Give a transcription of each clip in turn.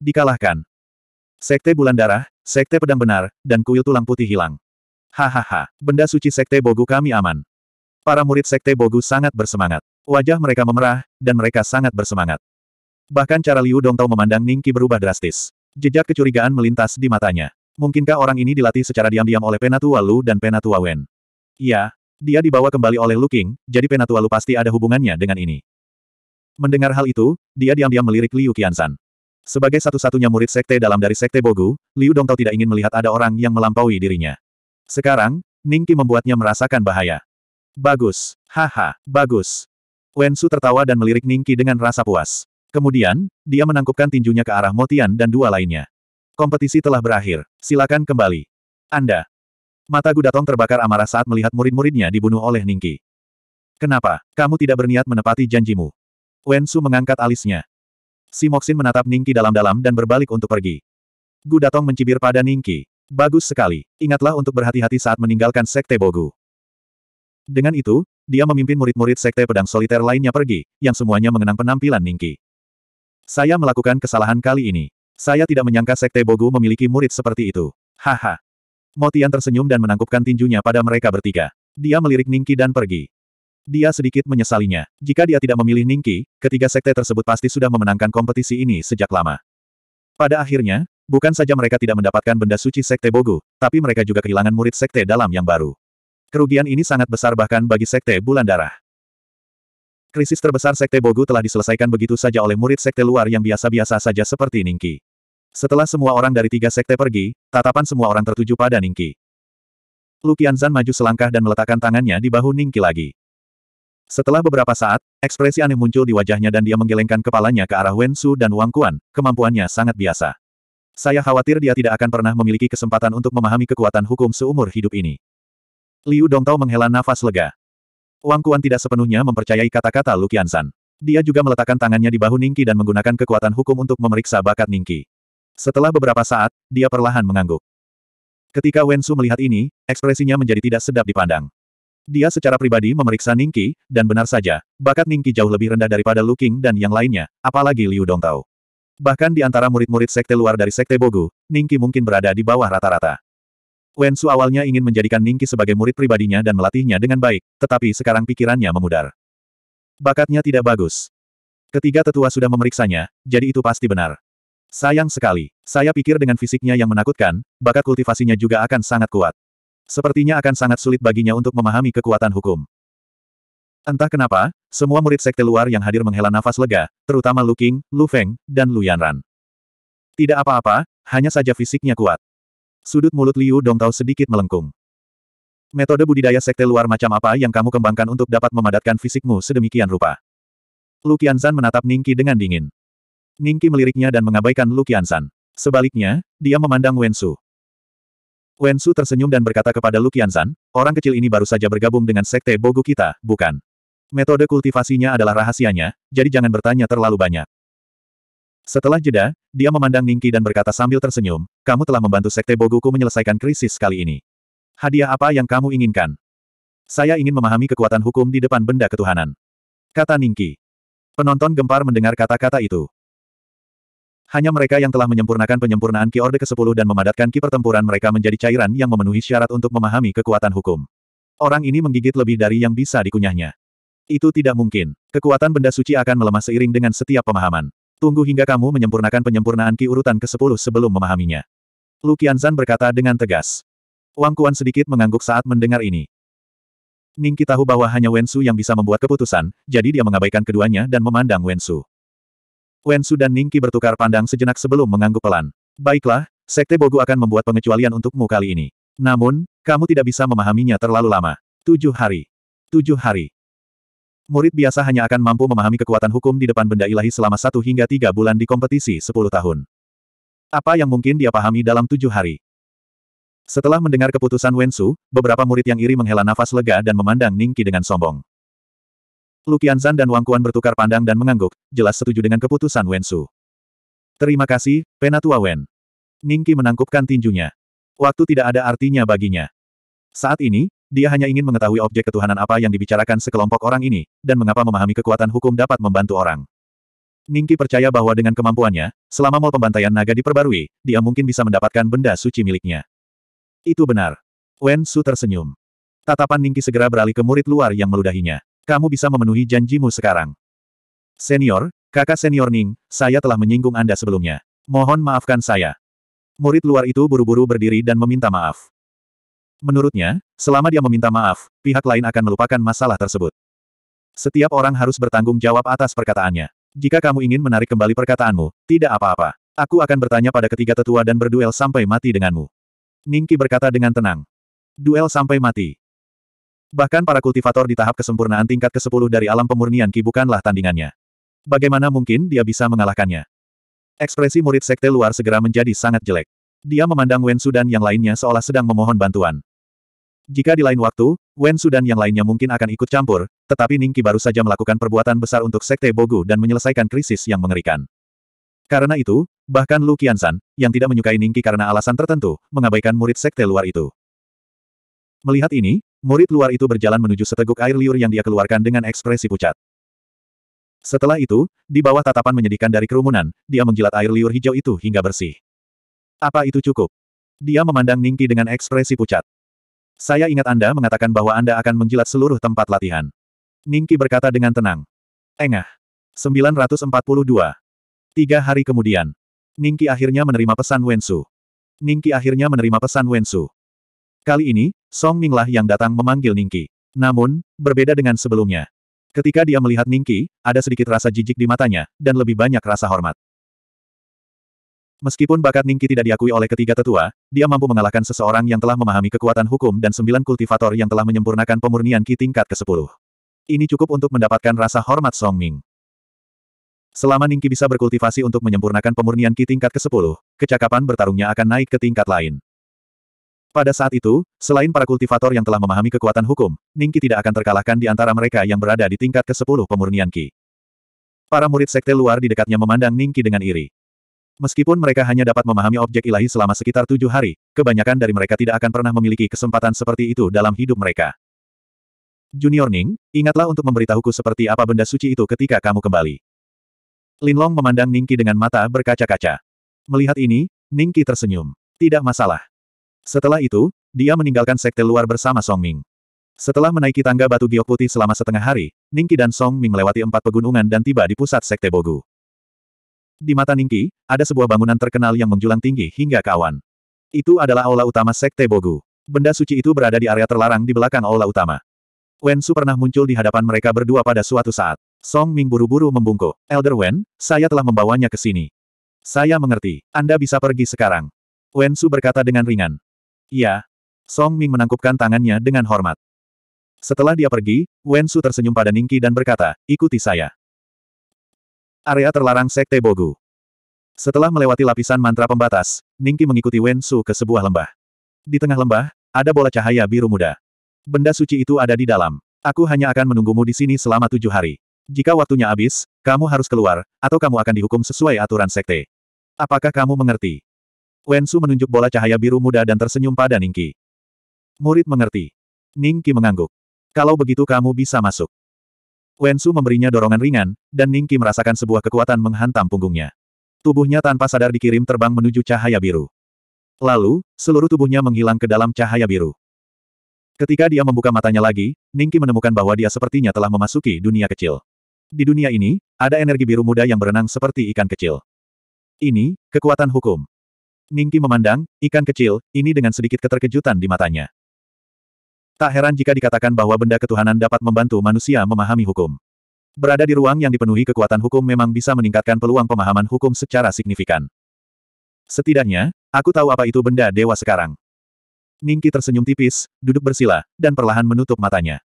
Dikalahkan. Sekte bulan darah, sekte pedang benar, dan kuil tulang putih hilang. Hahaha, benda suci sekte Bogu kami aman. Para murid sekte Bogu sangat bersemangat. Wajah mereka memerah, dan mereka sangat bersemangat. Bahkan cara Liu Dongtao memandang Ningki berubah drastis. Jejak kecurigaan melintas di matanya. Mungkinkah orang ini dilatih secara diam-diam oleh Penatua Lu dan Penatua Wen? Iya, dia dibawa kembali oleh looking jadi Penatua Lu pasti ada hubungannya dengan ini. Mendengar hal itu, dia diam-diam melirik Liu Qiansan. Sebagai satu-satunya murid sekte dalam dari sekte Bogu, Liu Dongtao tidak ingin melihat ada orang yang melampaui dirinya. Sekarang, Ningki membuatnya merasakan bahaya. Bagus, haha, bagus. Wen Su tertawa dan melirik Ningki dengan rasa puas. Kemudian, dia menangkupkan tinjunya ke arah Motian dan dua lainnya. Kompetisi telah berakhir, silakan kembali. Anda. Mata Gudatong terbakar amarah saat melihat murid-muridnya dibunuh oleh Ningki. Kenapa, kamu tidak berniat menepati janjimu? Wen Su mengangkat alisnya. Si Moxin menatap Ningki dalam-dalam dan berbalik untuk pergi. Gu Datong mencibir pada Ningki. Bagus sekali. Ingatlah untuk berhati-hati saat meninggalkan Sekte Bogu. Dengan itu, dia memimpin murid-murid Sekte Pedang Soliter lainnya pergi, yang semuanya mengenang penampilan Ningki. Saya melakukan kesalahan kali ini. Saya tidak menyangka Sekte Bogu memiliki murid seperti itu. Haha. Motian tersenyum dan menangkupkan tinjunya pada mereka bertiga. Dia melirik Ningki dan pergi. Dia sedikit menyesalinya. Jika dia tidak memilih Ningki, ketiga sekte tersebut pasti sudah memenangkan kompetisi ini sejak lama. Pada akhirnya, bukan saja mereka tidak mendapatkan benda suci sekte Bogu, tapi mereka juga kehilangan murid sekte dalam yang baru. Kerugian ini sangat besar bahkan bagi sekte bulan darah. Krisis terbesar Sekte Bogu telah diselesaikan begitu saja oleh murid Sekte luar yang biasa-biasa saja seperti Ningki. Setelah semua orang dari tiga Sekte pergi, tatapan semua orang tertuju pada Ningki. Lu Qianzan maju selangkah dan meletakkan tangannya di bahu Ningki lagi. Setelah beberapa saat, ekspresi aneh muncul di wajahnya dan dia menggelengkan kepalanya ke arah Wen Su dan Wang Kuan, kemampuannya sangat biasa. Saya khawatir dia tidak akan pernah memiliki kesempatan untuk memahami kekuatan hukum seumur hidup ini. Liu Dongtao menghela nafas lega. Wang Kuan tidak sepenuhnya mempercayai kata-kata Lu Qiansan. Dia juga meletakkan tangannya di bahu Ningki dan menggunakan kekuatan hukum untuk memeriksa bakat Ningki. Setelah beberapa saat, dia perlahan mengangguk. Ketika Wen Su melihat ini, ekspresinya menjadi tidak sedap dipandang. Dia secara pribadi memeriksa Ningqi, dan benar saja, bakat Ningqi jauh lebih rendah daripada Lu Qing dan yang lainnya, apalagi Liu Dongtao. Bahkan di antara murid-murid sekte luar dari sekte Bogu, Ningqi mungkin berada di bawah rata-rata. Wen Su awalnya ingin menjadikan Ningqi sebagai murid pribadinya dan melatihnya dengan baik, tetapi sekarang pikirannya memudar. Bakatnya tidak bagus. Ketiga tetua sudah memeriksanya, jadi itu pasti benar. Sayang sekali. Saya pikir dengan fisiknya yang menakutkan, bakat kultivasinya juga akan sangat kuat. Sepertinya akan sangat sulit baginya untuk memahami kekuatan hukum. Entah kenapa, semua murid sekte luar yang hadir menghela nafas lega, terutama Lu Qing, Lu Feng, dan Lu Yanran. Tidak apa-apa, hanya saja fisiknya kuat. Sudut mulut Liu Dongtao sedikit melengkung. Metode budidaya sekte luar macam apa yang kamu kembangkan untuk dapat memadatkan fisikmu sedemikian rupa? Lu Qianzan menatap Ningki dengan dingin. Ningki meliriknya dan mengabaikan Lu Qianzan. Sebaliknya, dia memandang Wen Su. Wen Su tersenyum dan berkata kepada Lu Qianzan, orang kecil ini baru saja bergabung dengan sekte Bogu kita, bukan? Metode kultivasinya adalah rahasianya, jadi jangan bertanya terlalu banyak. Setelah jeda, dia memandang Ningki dan berkata sambil tersenyum, kamu telah membantu sekte Boguku menyelesaikan krisis kali ini. Hadiah apa yang kamu inginkan? Saya ingin memahami kekuatan hukum di depan benda ketuhanan. Kata Ningki. Penonton gempar mendengar kata-kata itu. Hanya mereka yang telah menyempurnakan penyempurnaan Ki Orde ke-10 dan memadatkan Ki pertempuran mereka menjadi cairan yang memenuhi syarat untuk memahami kekuatan hukum. Orang ini menggigit lebih dari yang bisa dikunyahnya. Itu tidak mungkin. Kekuatan benda suci akan melemah seiring dengan setiap pemahaman. Tunggu hingga kamu menyempurnakan penyempurnaan Ki urutan ke-10 sebelum memahaminya. Lu Qianzan berkata dengan tegas. Wang Kuan sedikit mengangguk saat mendengar ini. Ningki tahu bahwa hanya Wensu yang bisa membuat keputusan, jadi dia mengabaikan keduanya dan memandang Wensu. Wensu dan Ningki bertukar pandang sejenak sebelum mengangguk pelan. Baiklah, Sekte Bogu akan membuat pengecualian untukmu kali ini. Namun, kamu tidak bisa memahaminya terlalu lama. Tujuh hari. Tujuh hari. Murid biasa hanya akan mampu memahami kekuatan hukum di depan benda ilahi selama satu hingga tiga bulan di kompetisi sepuluh tahun. Apa yang mungkin dia pahami dalam tujuh hari? Setelah mendengar keputusan Wensu, beberapa murid yang iri menghela nafas lega dan memandang Ningki dengan sombong. Lu Qianzan dan Wang Kuan bertukar pandang dan mengangguk, jelas setuju dengan keputusan Wen Su. Terima kasih, Penatua Wen. Ning Qi menangkupkan tinjunya. Waktu tidak ada artinya baginya. Saat ini, dia hanya ingin mengetahui objek ketuhanan apa yang dibicarakan sekelompok orang ini, dan mengapa memahami kekuatan hukum dapat membantu orang. Ning Qi percaya bahwa dengan kemampuannya, selama mal pembantaian naga diperbarui, dia mungkin bisa mendapatkan benda suci miliknya. Itu benar. Wen Su tersenyum. Tatapan Ning Qi segera beralih ke murid luar yang meludahinya. Kamu bisa memenuhi janjimu sekarang. Senior, kakak senior Ning, saya telah menyinggung Anda sebelumnya. Mohon maafkan saya. Murid luar itu buru-buru berdiri dan meminta maaf. Menurutnya, selama dia meminta maaf, pihak lain akan melupakan masalah tersebut. Setiap orang harus bertanggung jawab atas perkataannya. Jika kamu ingin menarik kembali perkataanmu, tidak apa-apa. Aku akan bertanya pada ketiga tetua dan berduel sampai mati denganmu. Ningki berkata dengan tenang. Duel sampai mati. Bahkan para kultivator di tahap kesempurnaan tingkat ke-10 dari alam pemurnian Ki bukanlah tandingannya. Bagaimana mungkin dia bisa mengalahkannya? Ekspresi murid sekte luar segera menjadi sangat jelek. Dia memandang Wen Sudan yang lainnya seolah sedang memohon bantuan. Jika di lain waktu, Wen Sudan yang lainnya mungkin akan ikut campur, tetapi Ningki baru saja melakukan perbuatan besar untuk sekte Bogu dan menyelesaikan krisis yang mengerikan. Karena itu, bahkan Lu Qiansan, yang tidak menyukai Ningki karena alasan tertentu, mengabaikan murid sekte luar itu. Melihat ini, Murid luar itu berjalan menuju seteguk air liur yang dia keluarkan dengan ekspresi pucat. Setelah itu, di bawah tatapan menyedihkan dari kerumunan, dia menjilat air liur hijau itu hingga bersih. Apa itu cukup? Dia memandang Ningki dengan ekspresi pucat. Saya ingat Anda mengatakan bahwa Anda akan menjilat seluruh tempat latihan. Ningki berkata dengan tenang. Engah. 942. Tiga hari kemudian. Ningki akhirnya menerima pesan Wensu. Ningki akhirnya menerima pesan Wensu. Kali ini, Song Minglah yang datang memanggil Ningki. Namun, berbeda dengan sebelumnya. Ketika dia melihat Ningki, ada sedikit rasa jijik di matanya, dan lebih banyak rasa hormat. Meskipun bakat Ningki tidak diakui oleh ketiga tetua, dia mampu mengalahkan seseorang yang telah memahami kekuatan hukum dan sembilan kultivator yang telah menyempurnakan pemurnian Ki tingkat ke-10. Ini cukup untuk mendapatkan rasa hormat Song Ming. Selama Ningki bisa berkultivasi untuk menyempurnakan pemurnian Ki tingkat ke-10, kecakapan bertarungnya akan naik ke tingkat lain. Pada saat itu, selain para kultivator yang telah memahami kekuatan hukum, Ningki tidak akan terkalahkan di antara mereka yang berada di tingkat ke-10 pemurnian Ki. Para murid sekte luar di dekatnya memandang Ningki dengan iri. Meskipun mereka hanya dapat memahami objek ilahi selama sekitar tujuh hari, kebanyakan dari mereka tidak akan pernah memiliki kesempatan seperti itu dalam hidup mereka. Junior Ning, ingatlah untuk memberitahuku seperti apa benda suci itu ketika kamu kembali. Linlong memandang Ningki dengan mata berkaca-kaca. Melihat ini, Ningki tersenyum. Tidak masalah. Setelah itu, dia meninggalkan sekte luar bersama Song Ming. Setelah menaiki tangga batu giok putih selama setengah hari, Ningki dan Song Ming melewati empat pegunungan dan tiba di pusat sekte Bogu. Di mata Ningki, ada sebuah bangunan terkenal yang menjulang tinggi hingga ke awan. Itu adalah aula utama sekte Bogu. Benda suci itu berada di area terlarang di belakang aula utama. Wen Su pernah muncul di hadapan mereka berdua pada suatu saat. Song Ming buru-buru membungkuk. Elder Wen, saya telah membawanya ke sini. Saya mengerti. Anda bisa pergi sekarang. Wen Su berkata dengan ringan. Iya. Song Ming menangkupkan tangannya dengan hormat. Setelah dia pergi, Wen Su tersenyum pada Ningki dan berkata, ikuti saya. Area terlarang Sekte Bogu. Setelah melewati lapisan mantra pembatas, Ningki mengikuti Wen Su ke sebuah lembah. Di tengah lembah, ada bola cahaya biru muda. Benda suci itu ada di dalam. Aku hanya akan menunggumu di sini selama tujuh hari. Jika waktunya habis, kamu harus keluar, atau kamu akan dihukum sesuai aturan sekte. Apakah kamu mengerti? Wensu menunjuk bola cahaya biru muda dan tersenyum pada Ningki. Murid mengerti. Ningki mengangguk. Kalau begitu kamu bisa masuk. Wensu memberinya dorongan ringan, dan Ningki merasakan sebuah kekuatan menghantam punggungnya. Tubuhnya tanpa sadar dikirim terbang menuju cahaya biru. Lalu, seluruh tubuhnya menghilang ke dalam cahaya biru. Ketika dia membuka matanya lagi, Ningki menemukan bahwa dia sepertinya telah memasuki dunia kecil. Di dunia ini, ada energi biru muda yang berenang seperti ikan kecil. Ini, kekuatan hukum. Ningki memandang, ikan kecil, ini dengan sedikit keterkejutan di matanya. Tak heran jika dikatakan bahwa benda ketuhanan dapat membantu manusia memahami hukum. Berada di ruang yang dipenuhi kekuatan hukum memang bisa meningkatkan peluang pemahaman hukum secara signifikan. Setidaknya, aku tahu apa itu benda dewa sekarang. Ningki tersenyum tipis, duduk bersila, dan perlahan menutup matanya.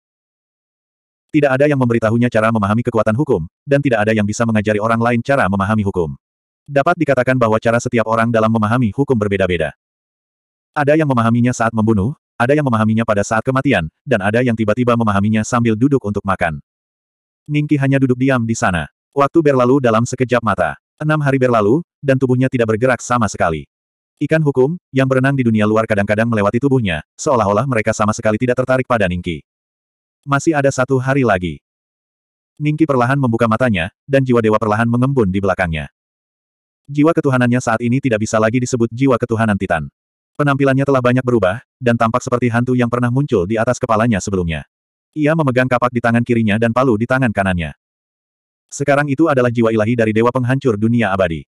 Tidak ada yang memberitahunya cara memahami kekuatan hukum, dan tidak ada yang bisa mengajari orang lain cara memahami hukum. Dapat dikatakan bahwa cara setiap orang dalam memahami hukum berbeda-beda. Ada yang memahaminya saat membunuh, ada yang memahaminya pada saat kematian, dan ada yang tiba-tiba memahaminya sambil duduk untuk makan. Ningki hanya duduk diam di sana. Waktu berlalu dalam sekejap mata. Enam hari berlalu, dan tubuhnya tidak bergerak sama sekali. Ikan hukum, yang berenang di dunia luar kadang-kadang melewati tubuhnya, seolah-olah mereka sama sekali tidak tertarik pada Ningki. Masih ada satu hari lagi. Ningki perlahan membuka matanya, dan jiwa dewa perlahan mengembun di belakangnya. Jiwa ketuhanannya saat ini tidak bisa lagi disebut jiwa ketuhanan Titan. Penampilannya telah banyak berubah, dan tampak seperti hantu yang pernah muncul di atas kepalanya sebelumnya. Ia memegang kapak di tangan kirinya dan palu di tangan kanannya. Sekarang itu adalah jiwa ilahi dari Dewa Penghancur Dunia Abadi.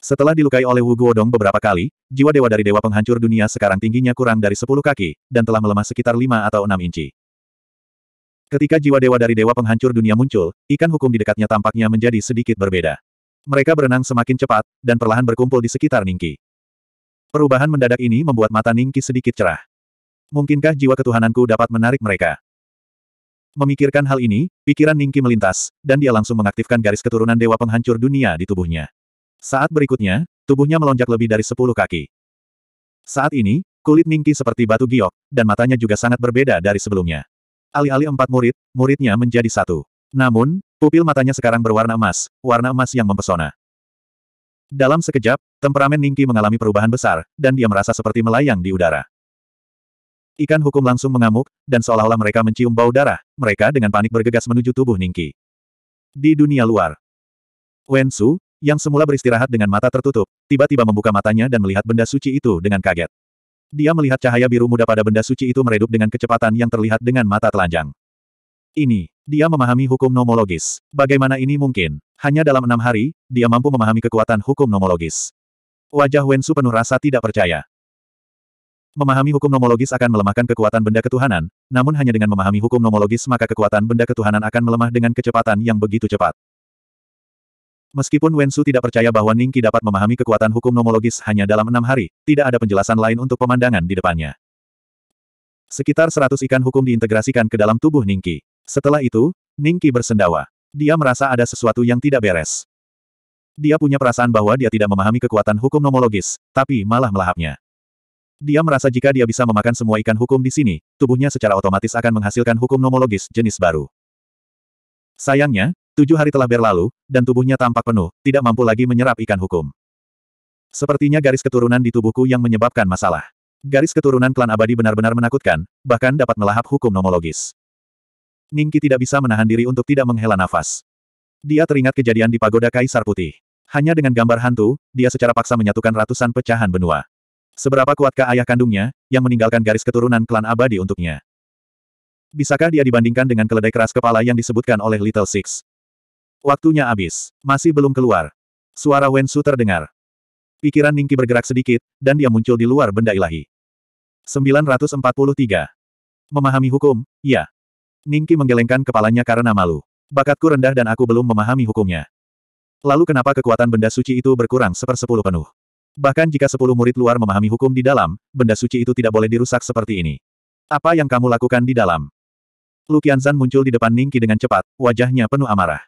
Setelah dilukai oleh Wu Guodong beberapa kali, jiwa dewa dari Dewa Penghancur Dunia sekarang tingginya kurang dari 10 kaki, dan telah melemah sekitar 5 atau 6 inci. Ketika jiwa dewa dari Dewa Penghancur Dunia muncul, ikan hukum di dekatnya tampaknya menjadi sedikit berbeda. Mereka berenang semakin cepat, dan perlahan berkumpul di sekitar Ningki. Perubahan mendadak ini membuat mata Ningki sedikit cerah. Mungkinkah jiwa ketuhananku dapat menarik mereka? Memikirkan hal ini, pikiran Ningki melintas, dan dia langsung mengaktifkan garis keturunan Dewa Penghancur Dunia di tubuhnya. Saat berikutnya, tubuhnya melonjak lebih dari sepuluh kaki. Saat ini, kulit Ningki seperti batu giok, dan matanya juga sangat berbeda dari sebelumnya. Alih-alih empat murid, muridnya menjadi satu. Namun, Pupil matanya sekarang berwarna emas, warna emas yang mempesona. Dalam sekejap, temperamen Ningki mengalami perubahan besar, dan dia merasa seperti melayang di udara. Ikan hukum langsung mengamuk, dan seolah-olah mereka mencium bau darah, mereka dengan panik bergegas menuju tubuh Ningki. Di dunia luar, Wensu, yang semula beristirahat dengan mata tertutup, tiba-tiba membuka matanya dan melihat benda suci itu dengan kaget. Dia melihat cahaya biru muda pada benda suci itu meredup dengan kecepatan yang terlihat dengan mata telanjang. Ini, dia memahami hukum nomologis. Bagaimana ini mungkin? Hanya dalam enam hari, dia mampu memahami kekuatan hukum nomologis. Wajah Wensu penuh rasa tidak percaya. Memahami hukum nomologis akan melemahkan kekuatan benda ketuhanan, namun hanya dengan memahami hukum nomologis maka kekuatan benda ketuhanan akan melemah dengan kecepatan yang begitu cepat. Meskipun Wensu tidak percaya bahwa Ningki dapat memahami kekuatan hukum nomologis hanya dalam enam hari, tidak ada penjelasan lain untuk pemandangan di depannya. Sekitar seratus ikan hukum diintegrasikan ke dalam tubuh Ningki. Setelah itu, Ningki bersendawa. Dia merasa ada sesuatu yang tidak beres. Dia punya perasaan bahwa dia tidak memahami kekuatan hukum nomologis, tapi malah melahapnya. Dia merasa jika dia bisa memakan semua ikan hukum di sini, tubuhnya secara otomatis akan menghasilkan hukum nomologis jenis baru. Sayangnya, tujuh hari telah berlalu, dan tubuhnya tampak penuh, tidak mampu lagi menyerap ikan hukum. Sepertinya garis keturunan di tubuhku yang menyebabkan masalah. Garis keturunan klan abadi benar-benar menakutkan, bahkan dapat melahap hukum nomologis. Ningki tidak bisa menahan diri untuk tidak menghela nafas. Dia teringat kejadian di pagoda Kaisar Putih. Hanya dengan gambar hantu, dia secara paksa menyatukan ratusan pecahan benua. Seberapa kuatkah ayah kandungnya, yang meninggalkan garis keturunan klan abadi untuknya? Bisakah dia dibandingkan dengan keledai keras kepala yang disebutkan oleh Little Six? Waktunya habis. Masih belum keluar. Suara Wensu terdengar. Pikiran Ningki bergerak sedikit, dan dia muncul di luar benda ilahi. 943. Memahami hukum, ya. Ningki menggelengkan kepalanya karena malu. Bakatku rendah dan aku belum memahami hukumnya. Lalu kenapa kekuatan benda suci itu berkurang sepersepuluh penuh? Bahkan jika sepuluh murid luar memahami hukum di dalam, benda suci itu tidak boleh dirusak seperti ini. Apa yang kamu lakukan di dalam? Lukianzan muncul di depan Ningki dengan cepat, wajahnya penuh amarah.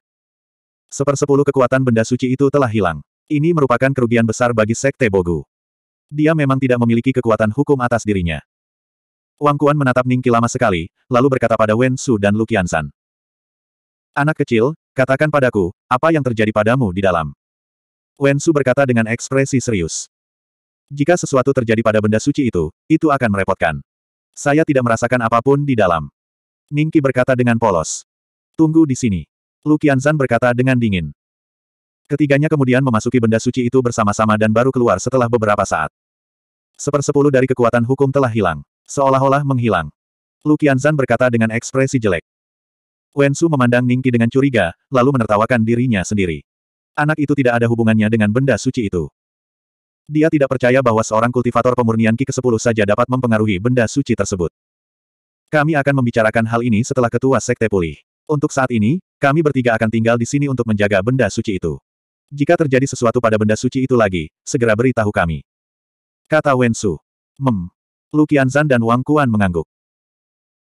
Sepersepuluh kekuatan benda suci itu telah hilang. Ini merupakan kerugian besar bagi Sekte Bogu. Dia memang tidak memiliki kekuatan hukum atas dirinya. Wang Kuan menatap Ningki lama sekali, lalu berkata pada Wen Su dan Lu Qiansan. Anak kecil, katakan padaku, apa yang terjadi padamu di dalam? Wen Su berkata dengan ekspresi serius. Jika sesuatu terjadi pada benda suci itu, itu akan merepotkan. Saya tidak merasakan apapun di dalam. Ningki berkata dengan polos. Tunggu di sini. Lu Qianzan berkata dengan dingin. Ketiganya kemudian memasuki benda suci itu bersama-sama dan baru keluar setelah beberapa saat. Sepersepuluh dari kekuatan hukum telah hilang. Seolah-olah menghilang. Lu Qianzan berkata dengan ekspresi jelek. Wensu memandang Ningki dengan curiga, lalu menertawakan dirinya sendiri. Anak itu tidak ada hubungannya dengan benda suci itu. Dia tidak percaya bahwa seorang kultivator pemurnian Ki ke-10 saja dapat mempengaruhi benda suci tersebut. Kami akan membicarakan hal ini setelah ketua sekte pulih. Untuk saat ini, kami bertiga akan tinggal di sini untuk menjaga benda suci itu. Jika terjadi sesuatu pada benda suci itu lagi, segera beritahu kami. Kata Wensu. Mem. Lu Qianzan dan Wang Kuan mengangguk.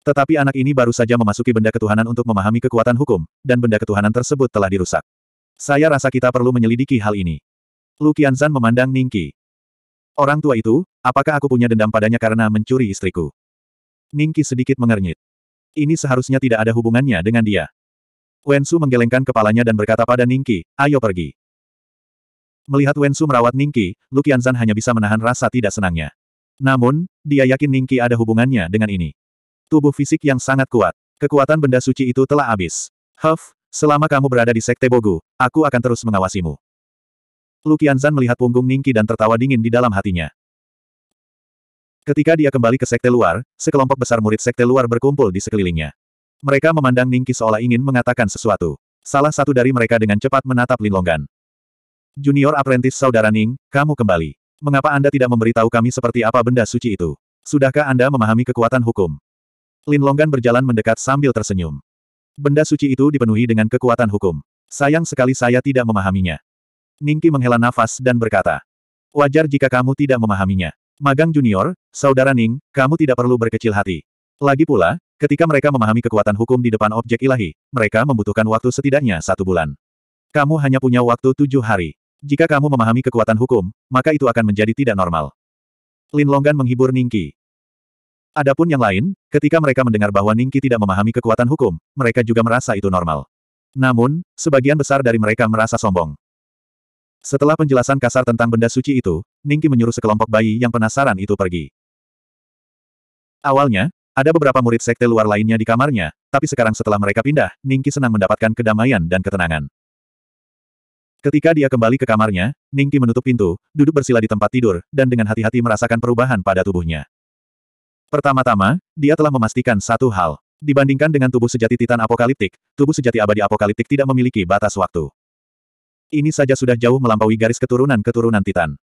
Tetapi anak ini baru saja memasuki benda ketuhanan untuk memahami kekuatan hukum, dan benda ketuhanan tersebut telah dirusak. Saya rasa kita perlu menyelidiki hal ini. Lu Qianzan memandang Ningqi. Orang tua itu, apakah aku punya dendam padanya karena mencuri istriku? Ningqi sedikit mengernyit. Ini seharusnya tidak ada hubungannya dengan dia. Wensu menggelengkan kepalanya dan berkata pada Ningqi, ayo pergi. Melihat Wensu merawat Ningqi, Lu Qianzan hanya bisa menahan rasa tidak senangnya. Namun, dia yakin Ningki ada hubungannya dengan ini. Tubuh fisik yang sangat kuat. Kekuatan benda suci itu telah habis. Huff, selama kamu berada di Sekte Bogu, aku akan terus mengawasimu. Lukianzan melihat punggung Ningki dan tertawa dingin di dalam hatinya. Ketika dia kembali ke Sekte Luar, sekelompok besar murid Sekte Luar berkumpul di sekelilingnya. Mereka memandang Ningki seolah ingin mengatakan sesuatu. Salah satu dari mereka dengan cepat menatap Linlonggan. Junior apprentice saudara Ning, kamu kembali. Mengapa Anda tidak memberitahu kami seperti apa benda suci itu? Sudahkah Anda memahami kekuatan hukum? Lin Longgan berjalan mendekat sambil tersenyum. Benda suci itu dipenuhi dengan kekuatan hukum. Sayang sekali saya tidak memahaminya. Ningki menghela nafas dan berkata. Wajar jika kamu tidak memahaminya. Magang junior, saudara Ning, kamu tidak perlu berkecil hati. Lagi pula, ketika mereka memahami kekuatan hukum di depan objek ilahi, mereka membutuhkan waktu setidaknya satu bulan. Kamu hanya punya waktu tujuh hari. Jika kamu memahami kekuatan hukum, maka itu akan menjadi tidak normal. Lin Longgan menghibur Ningki. Adapun yang lain, ketika mereka mendengar bahwa Ningki tidak memahami kekuatan hukum, mereka juga merasa itu normal. Namun, sebagian besar dari mereka merasa sombong. Setelah penjelasan kasar tentang benda suci itu, Ningki menyuruh sekelompok bayi yang penasaran itu pergi. Awalnya, ada beberapa murid sekte luar lainnya di kamarnya, tapi sekarang setelah mereka pindah, Ningki senang mendapatkan kedamaian dan ketenangan. Ketika dia kembali ke kamarnya, Ningki menutup pintu, duduk bersila di tempat tidur, dan dengan hati-hati merasakan perubahan pada tubuhnya. Pertama-tama, dia telah memastikan satu hal. Dibandingkan dengan tubuh sejati Titan Apokaliptik, tubuh sejati abadi Apokaliptik tidak memiliki batas waktu. Ini saja sudah jauh melampaui garis keturunan-keturunan Titan.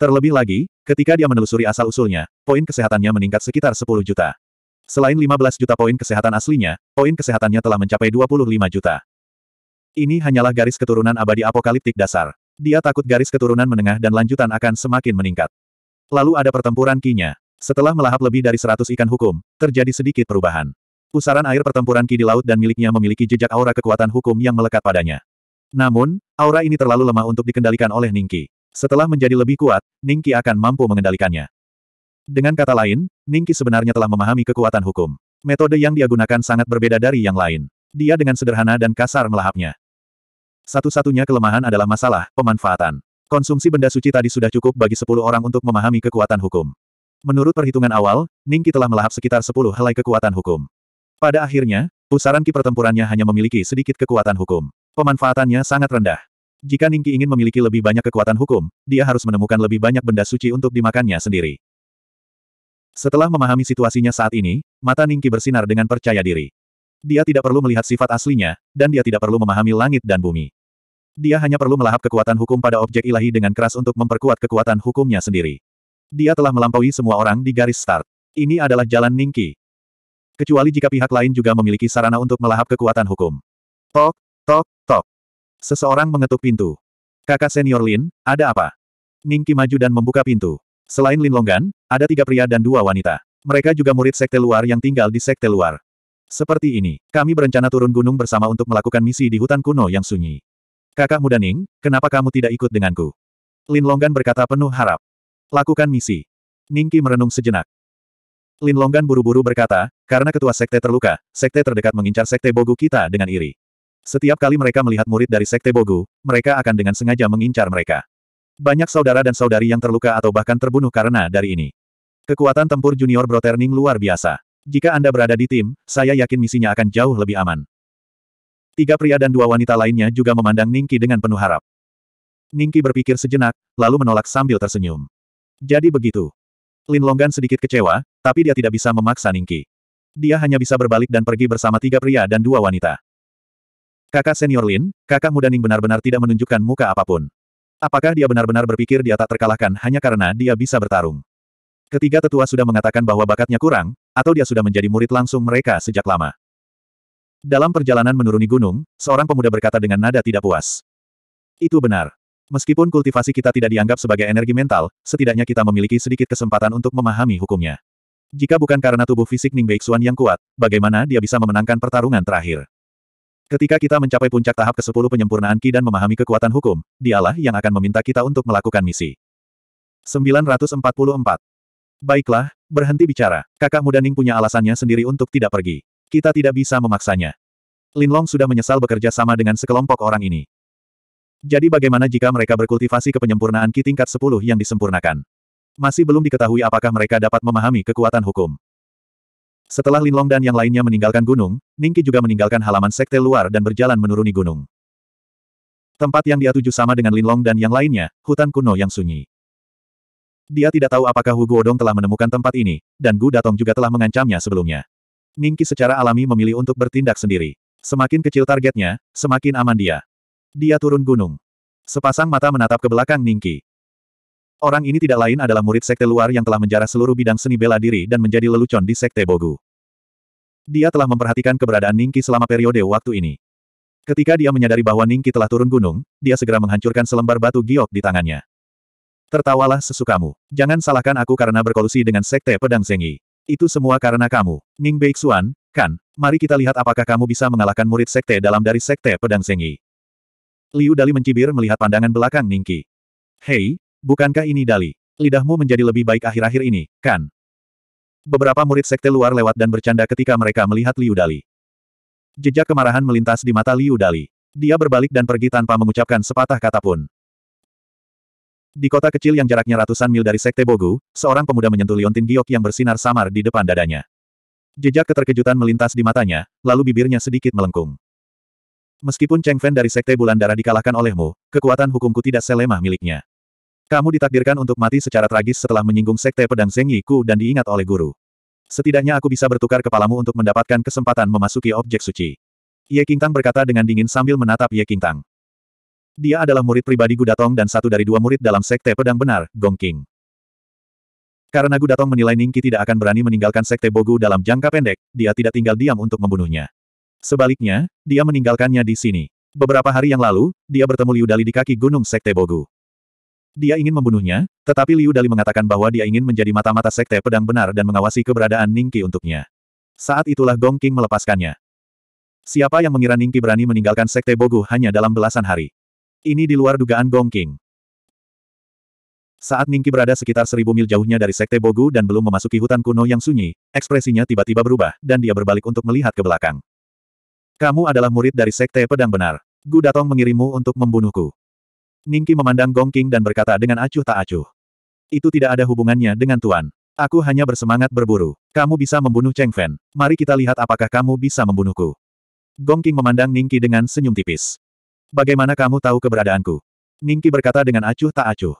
Terlebih lagi, ketika dia menelusuri asal-usulnya, poin kesehatannya meningkat sekitar 10 juta. Selain 15 juta poin kesehatan aslinya, poin kesehatannya telah mencapai 25 juta. Ini hanyalah garis keturunan abadi apokaliptik dasar. Dia takut garis keturunan menengah dan lanjutan akan semakin meningkat. Lalu ada pertempuran kinya. Setelah melahap lebih dari seratus ikan hukum, terjadi sedikit perubahan. Pusaran air pertempuran ki di laut dan miliknya memiliki jejak aura kekuatan hukum yang melekat padanya. Namun, aura ini terlalu lemah untuk dikendalikan oleh Ningki. Setelah menjadi lebih kuat, Ningki akan mampu mengendalikannya. Dengan kata lain, Ningki sebenarnya telah memahami kekuatan hukum. Metode yang dia gunakan sangat berbeda dari yang lain. Dia dengan sederhana dan kasar melahapnya. Satu-satunya kelemahan adalah masalah pemanfaatan. Konsumsi benda suci tadi sudah cukup bagi sepuluh orang untuk memahami kekuatan hukum. Menurut perhitungan awal, Ningki telah melahap sekitar sepuluh helai kekuatan hukum. Pada akhirnya, pusaran ki pertempurannya hanya memiliki sedikit kekuatan hukum. Pemanfaatannya sangat rendah. Jika Ningki ingin memiliki lebih banyak kekuatan hukum, dia harus menemukan lebih banyak benda suci untuk dimakannya sendiri. Setelah memahami situasinya saat ini, mata Ningki bersinar dengan percaya diri. Dia tidak perlu melihat sifat aslinya, dan dia tidak perlu memahami langit dan bumi. Dia hanya perlu melahap kekuatan hukum pada objek ilahi dengan keras untuk memperkuat kekuatan hukumnya sendiri. Dia telah melampaui semua orang di garis start. Ini adalah jalan Ningki. Kecuali jika pihak lain juga memiliki sarana untuk melahap kekuatan hukum. Tok, tok, tok. Seseorang mengetuk pintu. Kakak senior Lin, ada apa? Ningki maju dan membuka pintu. Selain Lin Longgan, ada tiga pria dan dua wanita. Mereka juga murid sekte luar yang tinggal di sekte luar. Seperti ini, kami berencana turun gunung bersama untuk melakukan misi di hutan kuno yang sunyi. Kakak muda Ning, kenapa kamu tidak ikut denganku? Lin Longgan berkata penuh harap. Lakukan misi. Ningki merenung sejenak. Lin Longgan buru-buru berkata, karena ketua sekte terluka, sekte terdekat mengincar sekte Bogu kita dengan iri. Setiap kali mereka melihat murid dari sekte Bogu, mereka akan dengan sengaja mengincar mereka. Banyak saudara dan saudari yang terluka atau bahkan terbunuh karena dari ini. Kekuatan tempur junior Broterning luar biasa. Jika Anda berada di tim, saya yakin misinya akan jauh lebih aman. Tiga pria dan dua wanita lainnya juga memandang Ningki dengan penuh harap. Ningki berpikir sejenak, lalu menolak sambil tersenyum. Jadi begitu. Lin Longgan sedikit kecewa, tapi dia tidak bisa memaksa Ningki. Dia hanya bisa berbalik dan pergi bersama tiga pria dan dua wanita. Kakak senior Lin, kakak muda Ning benar-benar tidak menunjukkan muka apapun. Apakah dia benar-benar berpikir dia tak terkalahkan hanya karena dia bisa bertarung? Ketiga tetua sudah mengatakan bahwa bakatnya kurang, atau dia sudah menjadi murid langsung mereka sejak lama. Dalam perjalanan menuruni gunung, seorang pemuda berkata dengan nada tidak puas. Itu benar. Meskipun kultivasi kita tidak dianggap sebagai energi mental, setidaknya kita memiliki sedikit kesempatan untuk memahami hukumnya. Jika bukan karena tubuh fisik Ning Beixuan yang kuat, bagaimana dia bisa memenangkan pertarungan terakhir? Ketika kita mencapai puncak tahap ke-10 penyempurnaan Ki dan memahami kekuatan hukum, dialah yang akan meminta kita untuk melakukan misi. 944. Baiklah, berhenti bicara. Kakak muda Ning punya alasannya sendiri untuk tidak pergi. Kita tidak bisa memaksanya. Linlong sudah menyesal bekerja sama dengan sekelompok orang ini. Jadi bagaimana jika mereka berkultivasi ke penyempurnaan Ki tingkat 10 yang disempurnakan? Masih belum diketahui apakah mereka dapat memahami kekuatan hukum. Setelah Linlong dan yang lainnya meninggalkan gunung, Ningki juga meninggalkan halaman sekte luar dan berjalan menuruni gunung. Tempat yang dia tuju sama dengan Linlong dan yang lainnya, hutan kuno yang sunyi. Dia tidak tahu apakah Hugo Odong telah menemukan tempat ini, dan Gu Datong juga telah mengancamnya sebelumnya. Ningki secara alami memilih untuk bertindak sendiri. Semakin kecil targetnya, semakin aman dia. Dia turun gunung. Sepasang mata menatap ke belakang Ningki. Orang ini tidak lain adalah murid sekte luar yang telah menjarah seluruh bidang seni bela diri dan menjadi lelucon di sekte Bogu. Dia telah memperhatikan keberadaan Ningki selama periode waktu ini. Ketika dia menyadari bahwa Ningki telah turun gunung, dia segera menghancurkan selembar batu giok di tangannya. Tertawalah sesukamu. Jangan salahkan aku karena berkolusi dengan Sekte Pedang Zengi. Itu semua karena kamu. Ning Beixuan, kan? Mari kita lihat apakah kamu bisa mengalahkan murid Sekte dalam dari Sekte Pedang Zengi. Liu Dali mencibir melihat pandangan belakang Ning Qi. Hei, bukankah ini Dali? Lidahmu menjadi lebih baik akhir-akhir ini, kan? Beberapa murid sekte luar lewat dan bercanda ketika mereka melihat Liu Dali. Jejak kemarahan melintas di mata Liu Dali. Dia berbalik dan pergi tanpa mengucapkan sepatah kata pun. Di kota kecil yang jaraknya ratusan mil dari Sekte Bogu, seorang pemuda menyentuh liontin giok yang bersinar samar di depan dadanya. Jejak keterkejutan melintas di matanya, lalu bibirnya sedikit melengkung. Meskipun Cheng Fen dari Sekte Bulan Darah dikalahkan olehmu, kekuatan hukumku tidak selemah miliknya. Kamu ditakdirkan untuk mati secara tragis setelah menyinggung Sekte Pedang Zeng Yiku dan diingat oleh guru. Setidaknya aku bisa bertukar kepalamu untuk mendapatkan kesempatan memasuki objek suci. Ye Qingtang berkata dengan dingin sambil menatap Ye Qingtang. Dia adalah murid pribadi Gudatong dan satu dari dua murid dalam Sekte Pedang Benar, Gong King. Karena Gudatong menilai Ningki tidak akan berani meninggalkan Sekte Bogu dalam jangka pendek, dia tidak tinggal diam untuk membunuhnya. Sebaliknya, dia meninggalkannya di sini. Beberapa hari yang lalu, dia bertemu Liu Dali di kaki gunung Sekte Bogu. Dia ingin membunuhnya, tetapi Liu Dali mengatakan bahwa dia ingin menjadi mata-mata Sekte Pedang Benar dan mengawasi keberadaan Ningki untuknya. Saat itulah Gong King melepaskannya. Siapa yang mengira Ningki berani meninggalkan Sekte Bogu hanya dalam belasan hari? Ini di luar dugaan Gong King. Saat Ningki berada sekitar seribu mil jauhnya dari Sekte Bogu dan belum memasuki hutan kuno yang sunyi, ekspresinya tiba-tiba berubah, dan dia berbalik untuk melihat ke belakang. Kamu adalah murid dari Sekte Pedang Benar. Gu Datong mengirimmu untuk membunuhku. Ningki memandang Gong King dan berkata dengan acuh tak acuh. Itu tidak ada hubungannya dengan Tuan. Aku hanya bersemangat berburu. Kamu bisa membunuh Cheng Fen. Mari kita lihat apakah kamu bisa membunuhku. Gong King memandang Ningki dengan senyum tipis. Bagaimana kamu tahu keberadaanku? Ningki berkata dengan acuh tak acuh.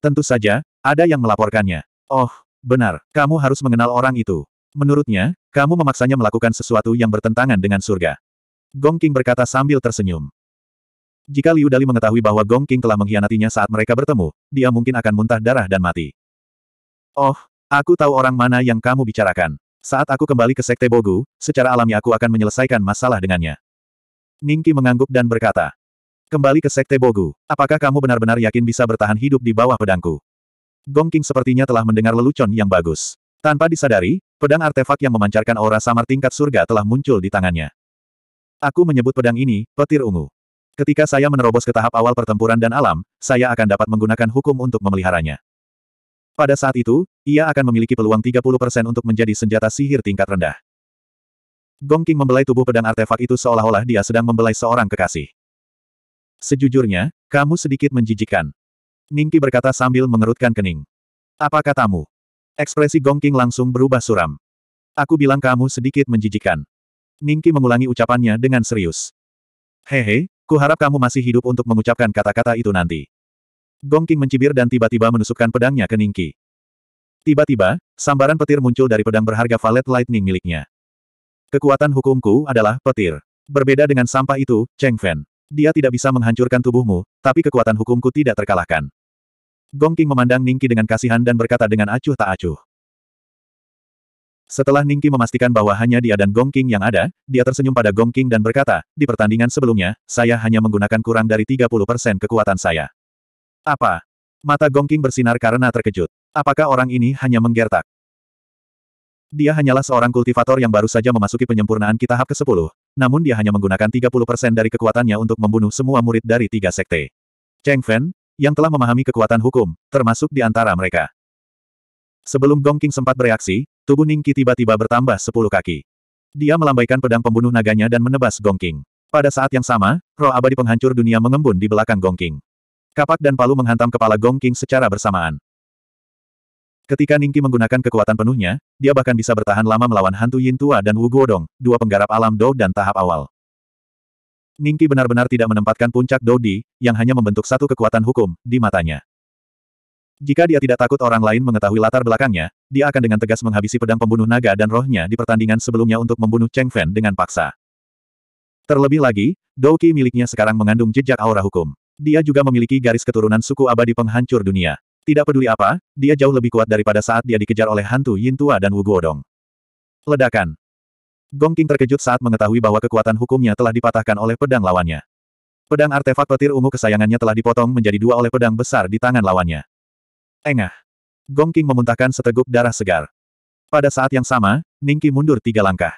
Tentu saja, ada yang melaporkannya. Oh, benar, kamu harus mengenal orang itu. Menurutnya, kamu memaksanya melakukan sesuatu yang bertentangan dengan surga. Gong King berkata sambil tersenyum. Jika Liu Dali mengetahui bahwa Gong King telah mengkhianatinya saat mereka bertemu, dia mungkin akan muntah darah dan mati. Oh, aku tahu orang mana yang kamu bicarakan. Saat aku kembali ke Sekte Bogu, secara alami aku akan menyelesaikan masalah dengannya. Ningki mengangguk dan berkata, Kembali ke Sekte Bogu. Apakah kamu benar-benar yakin bisa bertahan hidup di bawah pedangku? Gong King sepertinya telah mendengar lelucon yang bagus. Tanpa disadari, pedang artefak yang memancarkan aura samar tingkat surga telah muncul di tangannya. Aku menyebut pedang ini, petir ungu. Ketika saya menerobos ke tahap awal pertempuran dan alam, saya akan dapat menggunakan hukum untuk memeliharanya. Pada saat itu, ia akan memiliki peluang 30% untuk menjadi senjata sihir tingkat rendah. Gong King membelai tubuh pedang artefak itu seolah-olah dia sedang membelai seorang kekasih. Sejujurnya, kamu sedikit menjijikan. Ningki berkata sambil mengerutkan kening. Apa katamu? Ekspresi Gongking langsung berubah suram. Aku bilang kamu sedikit menjijikan. Ningki mengulangi ucapannya dengan serius. Hehe, kuharap kamu masih hidup untuk mengucapkan kata-kata itu nanti. Gongking mencibir dan tiba-tiba menusukkan pedangnya ke Ningki. Tiba-tiba, sambaran petir muncul dari pedang berharga Valet Lightning miliknya. Kekuatan hukumku adalah petir. Berbeda dengan sampah itu, Cheng Fan. Dia tidak bisa menghancurkan tubuhmu, tapi kekuatan hukumku tidak terkalahkan. Gong King memandang Ningki dengan kasihan dan berkata dengan acuh tak acuh. Setelah Ningki memastikan bahwa hanya dia dan Gong King yang ada, dia tersenyum pada Gong King dan berkata, di pertandingan sebelumnya, saya hanya menggunakan kurang dari 30% kekuatan saya. Apa? Mata Gong King bersinar karena terkejut. Apakah orang ini hanya menggertak? Dia hanyalah seorang kultivator yang baru saja memasuki penyempurnaan ki tahap ke-10, namun dia hanya menggunakan 30% dari kekuatannya untuk membunuh semua murid dari tiga sekte. Cheng Fen, yang telah memahami kekuatan hukum, termasuk di antara mereka. Sebelum Gong King sempat bereaksi, tubuh Ning Qi tiba-tiba bertambah 10 kaki. Dia melambaikan pedang pembunuh naganya dan menebas Gong King. Pada saat yang sama, roh abadi penghancur dunia mengembun di belakang Gong King. Kapak dan palu menghantam kepala Gong King secara bersamaan. Ketika Ningki menggunakan kekuatan penuhnya, dia bahkan bisa bertahan lama melawan hantu Yin Tua dan Wu Guodong, dua penggarap alam Dou dan tahap awal. Ningki benar-benar tidak menempatkan puncak Dou Di, yang hanya membentuk satu kekuatan hukum, di matanya. Jika dia tidak takut orang lain mengetahui latar belakangnya, dia akan dengan tegas menghabisi pedang pembunuh naga dan rohnya di pertandingan sebelumnya untuk membunuh Cheng Fen dengan paksa. Terlebih lagi, Dou Qi miliknya sekarang mengandung jejak aura hukum. Dia juga memiliki garis keturunan suku abadi penghancur dunia. Tidak peduli apa, dia jauh lebih kuat daripada saat dia dikejar oleh hantu Yin Tua dan Wu Guodong. Ledakan. Gong King terkejut saat mengetahui bahwa kekuatan hukumnya telah dipatahkan oleh pedang lawannya. Pedang artefak petir ungu kesayangannya telah dipotong menjadi dua oleh pedang besar di tangan lawannya. Engah. Gong King memuntahkan seteguk darah segar. Pada saat yang sama, Ningki mundur tiga langkah.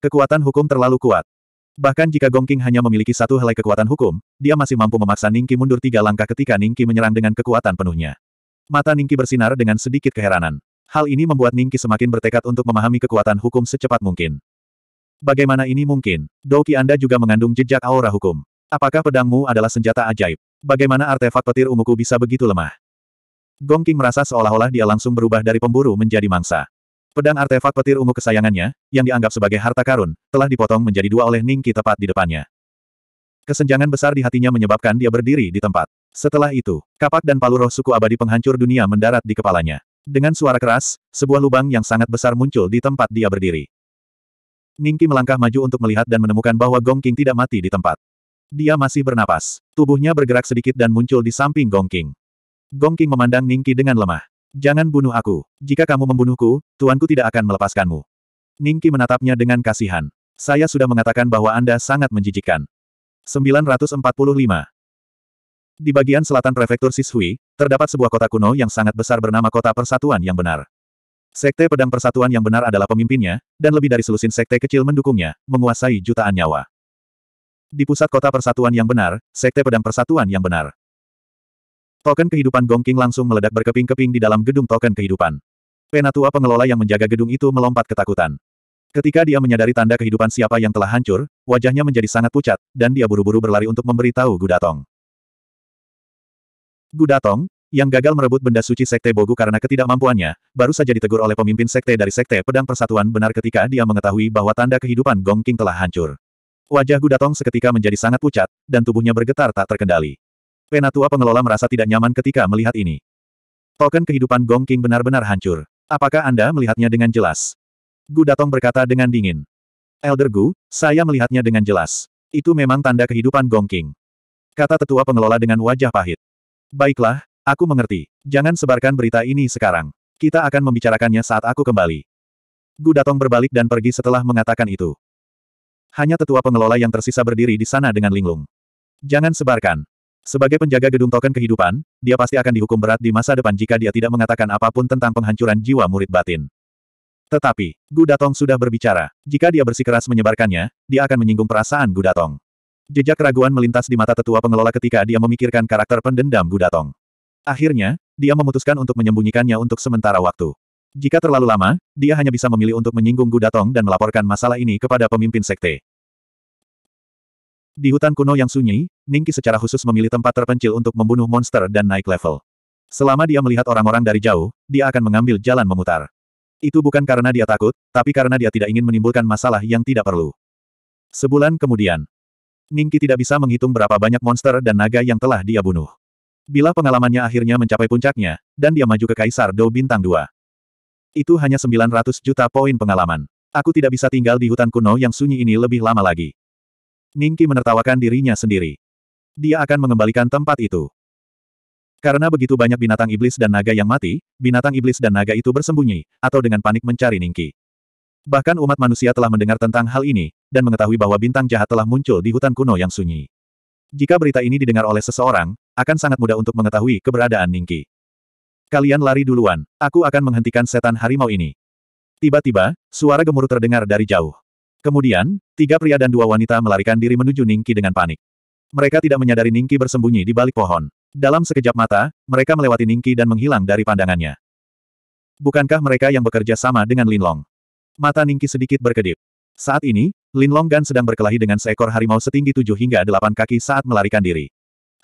Kekuatan hukum terlalu kuat. Bahkan jika Gong King hanya memiliki satu helai kekuatan hukum, dia masih mampu memaksa Ningki mundur tiga langkah ketika Ningki menyerang dengan kekuatan penuhnya. Mata Ningki bersinar dengan sedikit keheranan. Hal ini membuat Ningki semakin bertekad untuk memahami kekuatan hukum secepat mungkin. Bagaimana ini mungkin? Doki Anda juga mengandung jejak aura hukum. Apakah pedangmu adalah senjata ajaib? Bagaimana artefak petir unguku bisa begitu lemah? Gong King merasa seolah-olah dia langsung berubah dari pemburu menjadi mangsa. Pedang artefak petir ungu kesayangannya, yang dianggap sebagai harta karun, telah dipotong menjadi dua oleh Ningki tepat di depannya. Kesenjangan besar di hatinya menyebabkan dia berdiri di tempat. Setelah itu, kapak dan palu roh suku abadi penghancur dunia mendarat di kepalanya. Dengan suara keras, sebuah lubang yang sangat besar muncul di tempat dia berdiri. Ningki melangkah maju untuk melihat dan menemukan bahwa Gong King tidak mati di tempat. Dia masih bernapas. Tubuhnya bergerak sedikit dan muncul di samping Gong King. Gong King memandang Ningki dengan lemah. Jangan bunuh aku. Jika kamu membunuhku, tuanku tidak akan melepaskanmu. Ningki menatapnya dengan kasihan. Saya sudah mengatakan bahwa Anda sangat menjijikkan. 945. Di bagian selatan prefektur Sishui, terdapat sebuah kota kuno yang sangat besar bernama Kota Persatuan yang benar. Sekte Pedang Persatuan yang benar adalah pemimpinnya, dan lebih dari selusin sekte kecil mendukungnya, menguasai jutaan nyawa. Di pusat kota persatuan yang benar, Sekte Pedang Persatuan yang benar. Token kehidupan Gongking langsung meledak berkeping-keping di dalam gedung token kehidupan. Penatua pengelola yang menjaga gedung itu melompat ketakutan. Ketika dia menyadari tanda kehidupan siapa yang telah hancur, wajahnya menjadi sangat pucat, dan dia buru-buru berlari untuk memberitahu Gudatong. Gudatong, yang gagal merebut benda suci Sekte Bogu karena ketidakmampuannya, baru saja ditegur oleh pemimpin Sekte dari Sekte Pedang Persatuan benar ketika dia mengetahui bahwa tanda kehidupan Gong King telah hancur. Wajah Gudatong seketika menjadi sangat pucat, dan tubuhnya bergetar tak terkendali. Penatua pengelola merasa tidak nyaman ketika melihat ini. Token kehidupan Gong King benar-benar hancur. Apakah Anda melihatnya dengan jelas? Gudatong berkata dengan dingin. Elder Gu, saya melihatnya dengan jelas. Itu memang tanda kehidupan Gong King. Kata tetua pengelola dengan wajah pahit. Baiklah, aku mengerti. Jangan sebarkan berita ini sekarang. Kita akan membicarakannya saat aku kembali. Gu Datong berbalik dan pergi setelah mengatakan itu. Hanya tetua pengelola yang tersisa berdiri di sana dengan linglung. Jangan sebarkan. Sebagai penjaga gedung token kehidupan, dia pasti akan dihukum berat di masa depan jika dia tidak mengatakan apapun tentang penghancuran jiwa murid batin. Tetapi, Gu Datong sudah berbicara. Jika dia bersikeras menyebarkannya, dia akan menyinggung perasaan Gu Datong. Jejak keraguan melintas di mata tetua pengelola ketika dia memikirkan karakter pendendam Budatong. Akhirnya, dia memutuskan untuk menyembunyikannya untuk sementara waktu. Jika terlalu lama, dia hanya bisa memilih untuk menyinggung Gudatong dan melaporkan masalah ini kepada pemimpin sekte. Di hutan kuno yang sunyi, Ningki secara khusus memilih tempat terpencil untuk membunuh monster dan naik level. Selama dia melihat orang-orang dari jauh, dia akan mengambil jalan memutar. Itu bukan karena dia takut, tapi karena dia tidak ingin menimbulkan masalah yang tidak perlu. Sebulan kemudian, Ningki tidak bisa menghitung berapa banyak monster dan naga yang telah dia bunuh. Bila pengalamannya akhirnya mencapai puncaknya, dan dia maju ke Kaisar Dou Bintang 2. Itu hanya 900 juta poin pengalaman. Aku tidak bisa tinggal di hutan kuno yang sunyi ini lebih lama lagi. Ningki menertawakan dirinya sendiri. Dia akan mengembalikan tempat itu. Karena begitu banyak binatang iblis dan naga yang mati, binatang iblis dan naga itu bersembunyi, atau dengan panik mencari Ningki. Bahkan umat manusia telah mendengar tentang hal ini, dan mengetahui bahwa bintang jahat telah muncul di hutan kuno yang sunyi. Jika berita ini didengar oleh seseorang, akan sangat mudah untuk mengetahui keberadaan Ningki. Kalian lari duluan, aku akan menghentikan setan harimau ini. Tiba-tiba, suara gemuruh terdengar dari jauh. Kemudian, tiga pria dan dua wanita melarikan diri menuju Ningki dengan panik. Mereka tidak menyadari Ningki bersembunyi di balik pohon. Dalam sekejap mata, mereka melewati Ningki dan menghilang dari pandangannya. Bukankah mereka yang bekerja sama dengan Linlong? Mata Ningki sedikit berkedip. Saat ini, Lin Longgan sedang berkelahi dengan seekor harimau setinggi tujuh hingga delapan kaki saat melarikan diri.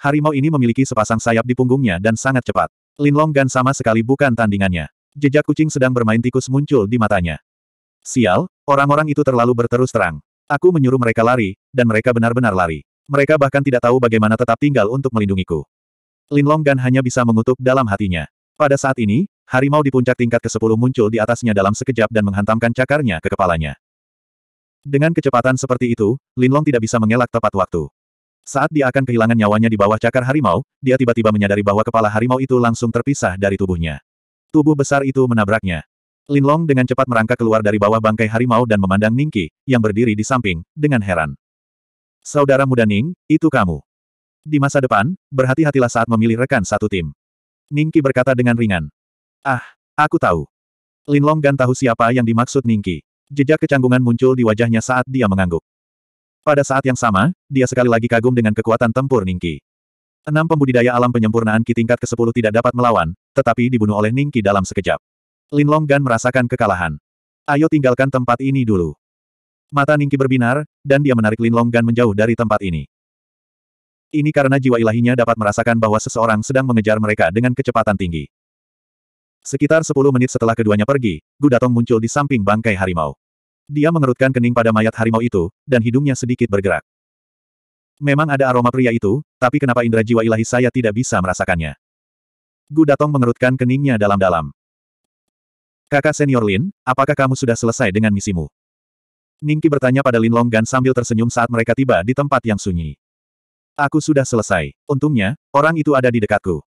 Harimau ini memiliki sepasang sayap di punggungnya dan sangat cepat. Lin Longgan sama sekali bukan tandingannya. Jejak kucing sedang bermain tikus muncul di matanya. Sial, orang-orang itu terlalu berterus terang. Aku menyuruh mereka lari, dan mereka benar-benar lari. Mereka bahkan tidak tahu bagaimana tetap tinggal untuk melindungiku. Lin Longgan hanya bisa mengutuk dalam hatinya. Pada saat ini, harimau di puncak tingkat ke-10 muncul di atasnya dalam sekejap dan menghantamkan cakarnya ke kepalanya. Dengan kecepatan seperti itu, Linlong tidak bisa mengelak tepat waktu. Saat dia akan kehilangan nyawanya di bawah cakar harimau, dia tiba-tiba menyadari bahwa kepala harimau itu langsung terpisah dari tubuhnya. Tubuh besar itu menabraknya. Linlong dengan cepat merangkak keluar dari bawah bangkai harimau dan memandang Ningki, yang berdiri di samping, dengan heran. Saudara muda Ning, itu kamu. Di masa depan, berhati-hatilah saat memilih rekan satu tim. Ningki berkata dengan ringan. Ah, aku tahu. Linlong Gan tahu siapa yang dimaksud Ningki. Jejak kecanggungan muncul di wajahnya saat dia mengangguk. Pada saat yang sama, dia sekali lagi kagum dengan kekuatan tempur Ningki. Enam pembudidaya alam penyempurnaan Ki tingkat ke-10 tidak dapat melawan, tetapi dibunuh oleh Ningki dalam sekejap. Linlong Gan merasakan kekalahan. Ayo tinggalkan tempat ini dulu. Mata Ningki berbinar, dan dia menarik Linlong Gan menjauh dari tempat ini. Ini karena jiwa ilahinya dapat merasakan bahwa seseorang sedang mengejar mereka dengan kecepatan tinggi. Sekitar sepuluh menit setelah keduanya pergi, Gudatong muncul di samping bangkai harimau. Dia mengerutkan kening pada mayat harimau itu, dan hidungnya sedikit bergerak. Memang ada aroma pria itu, tapi kenapa indera jiwa ilahi saya tidak bisa merasakannya? Gudatong mengerutkan keningnya dalam-dalam. Kakak senior Lin, apakah kamu sudah selesai dengan misimu? Ningki bertanya pada Lin Longgan sambil tersenyum saat mereka tiba di tempat yang sunyi. Aku sudah selesai. Untungnya, orang itu ada di dekatku.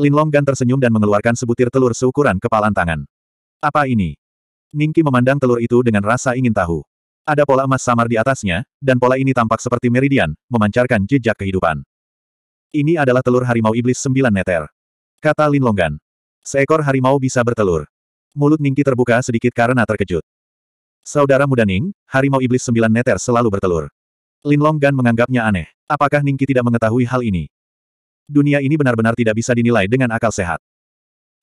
Lin Longgan tersenyum dan mengeluarkan sebutir telur seukuran kepalan tangan. Apa ini? Ningki memandang telur itu dengan rasa ingin tahu. Ada pola emas samar di atasnya, dan pola ini tampak seperti meridian, memancarkan jejak kehidupan. Ini adalah telur harimau iblis sembilan neter. Kata Lin Longgan. Seekor harimau bisa bertelur. Mulut Ningki terbuka sedikit karena terkejut. Saudara muda Ning, harimau iblis sembilan neter selalu bertelur. Lin Longgan menganggapnya aneh. Apakah Ningki tidak mengetahui hal ini? Dunia ini benar-benar tidak bisa dinilai dengan akal sehat.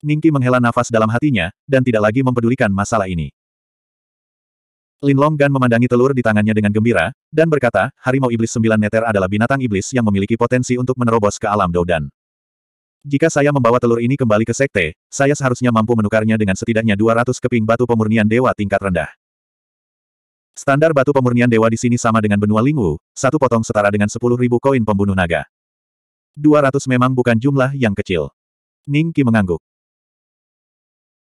Ningki menghela nafas dalam hatinya, dan tidak lagi mempedulikan masalah ini. Lin Longgan memandangi telur di tangannya dengan gembira, dan berkata, harimau iblis sembilan neter adalah binatang iblis yang memiliki potensi untuk menerobos ke alam Doudan. Jika saya membawa telur ini kembali ke sekte, saya seharusnya mampu menukarnya dengan setidaknya 200 keping batu pemurnian dewa tingkat rendah. Standar batu pemurnian dewa di sini sama dengan benua Lingwu, satu potong setara dengan 10.000 koin pembunuh naga. 200 memang bukan jumlah yang kecil. Ning Qi mengangguk.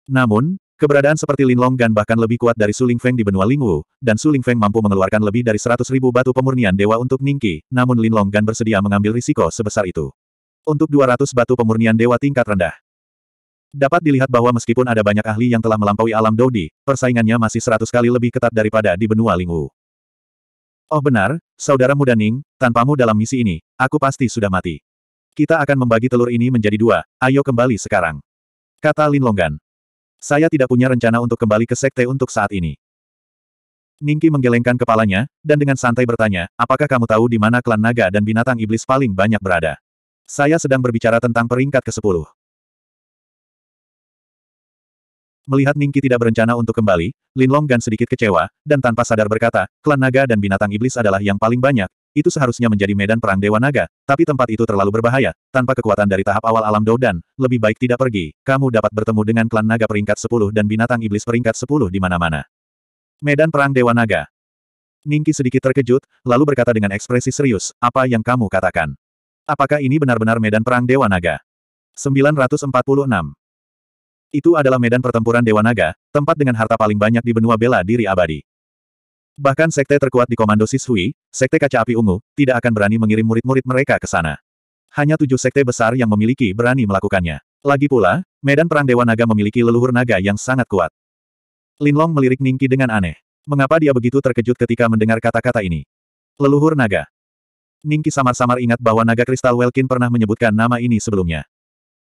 Namun, keberadaan seperti Linlong Gan bahkan lebih kuat dari Suling Feng di benua Lingwu, dan Suling Feng mampu mengeluarkan lebih dari 100 ribu batu pemurnian dewa untuk Ning Qi, namun Linlong Gan bersedia mengambil risiko sebesar itu. Untuk 200 batu pemurnian dewa tingkat rendah. Dapat dilihat bahwa meskipun ada banyak ahli yang telah melampaui alam Dodi, persaingannya masih seratus kali lebih ketat daripada di benua Lingwu. Oh benar, saudara muda Ning, tanpamu dalam misi ini, aku pasti sudah mati. Kita akan membagi telur ini menjadi dua, ayo kembali sekarang. Kata Lin Longgan. Saya tidak punya rencana untuk kembali ke sekte untuk saat ini. Ningki menggelengkan kepalanya, dan dengan santai bertanya, apakah kamu tahu di mana klan naga dan binatang iblis paling banyak berada? Saya sedang berbicara tentang peringkat ke-10. Melihat Ningki tidak berencana untuk kembali, Lin Longgan sedikit kecewa, dan tanpa sadar berkata, klan naga dan binatang iblis adalah yang paling banyak, itu seharusnya menjadi medan perang Dewa Naga, tapi tempat itu terlalu berbahaya, tanpa kekuatan dari tahap awal alam Doudan, lebih baik tidak pergi, kamu dapat bertemu dengan klan naga peringkat 10 dan binatang iblis peringkat 10 di mana-mana. Medan Perang Dewa Naga Ningki sedikit terkejut, lalu berkata dengan ekspresi serius, apa yang kamu katakan? Apakah ini benar-benar medan perang Dewa Naga? 946 Itu adalah medan pertempuran Dewa Naga, tempat dengan harta paling banyak di benua bela diri abadi. Bahkan sekte terkuat di komando Siswi, sekte kaca api ungu, tidak akan berani mengirim murid-murid mereka ke sana. Hanya tujuh sekte besar yang memiliki berani melakukannya. Lagi pula, medan perang Dewa Naga memiliki leluhur naga yang sangat kuat. Linlong melirik Ningki dengan aneh. Mengapa dia begitu terkejut ketika mendengar kata-kata ini? Leluhur naga. Ningki samar-samar ingat bahwa naga kristal Welkin pernah menyebutkan nama ini sebelumnya.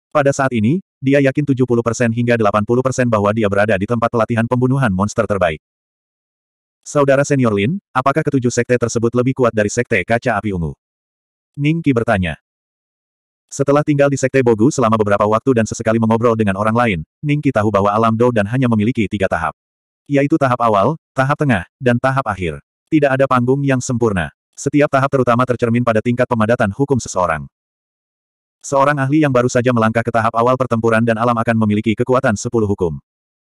Pada saat ini, dia yakin 70% hingga 80% bahwa dia berada di tempat pelatihan pembunuhan monster terbaik. Saudara senior Lin, apakah ketujuh sekte tersebut lebih kuat dari sekte kaca api ungu? Ning Qi bertanya. Setelah tinggal di sekte Bogu selama beberapa waktu dan sesekali mengobrol dengan orang lain, Ning Qi tahu bahwa alam Dou dan hanya memiliki tiga tahap. Yaitu tahap awal, tahap tengah, dan tahap akhir. Tidak ada panggung yang sempurna. Setiap tahap terutama tercermin pada tingkat pemadatan hukum seseorang. Seorang ahli yang baru saja melangkah ke tahap awal pertempuran dan alam akan memiliki kekuatan sepuluh hukum.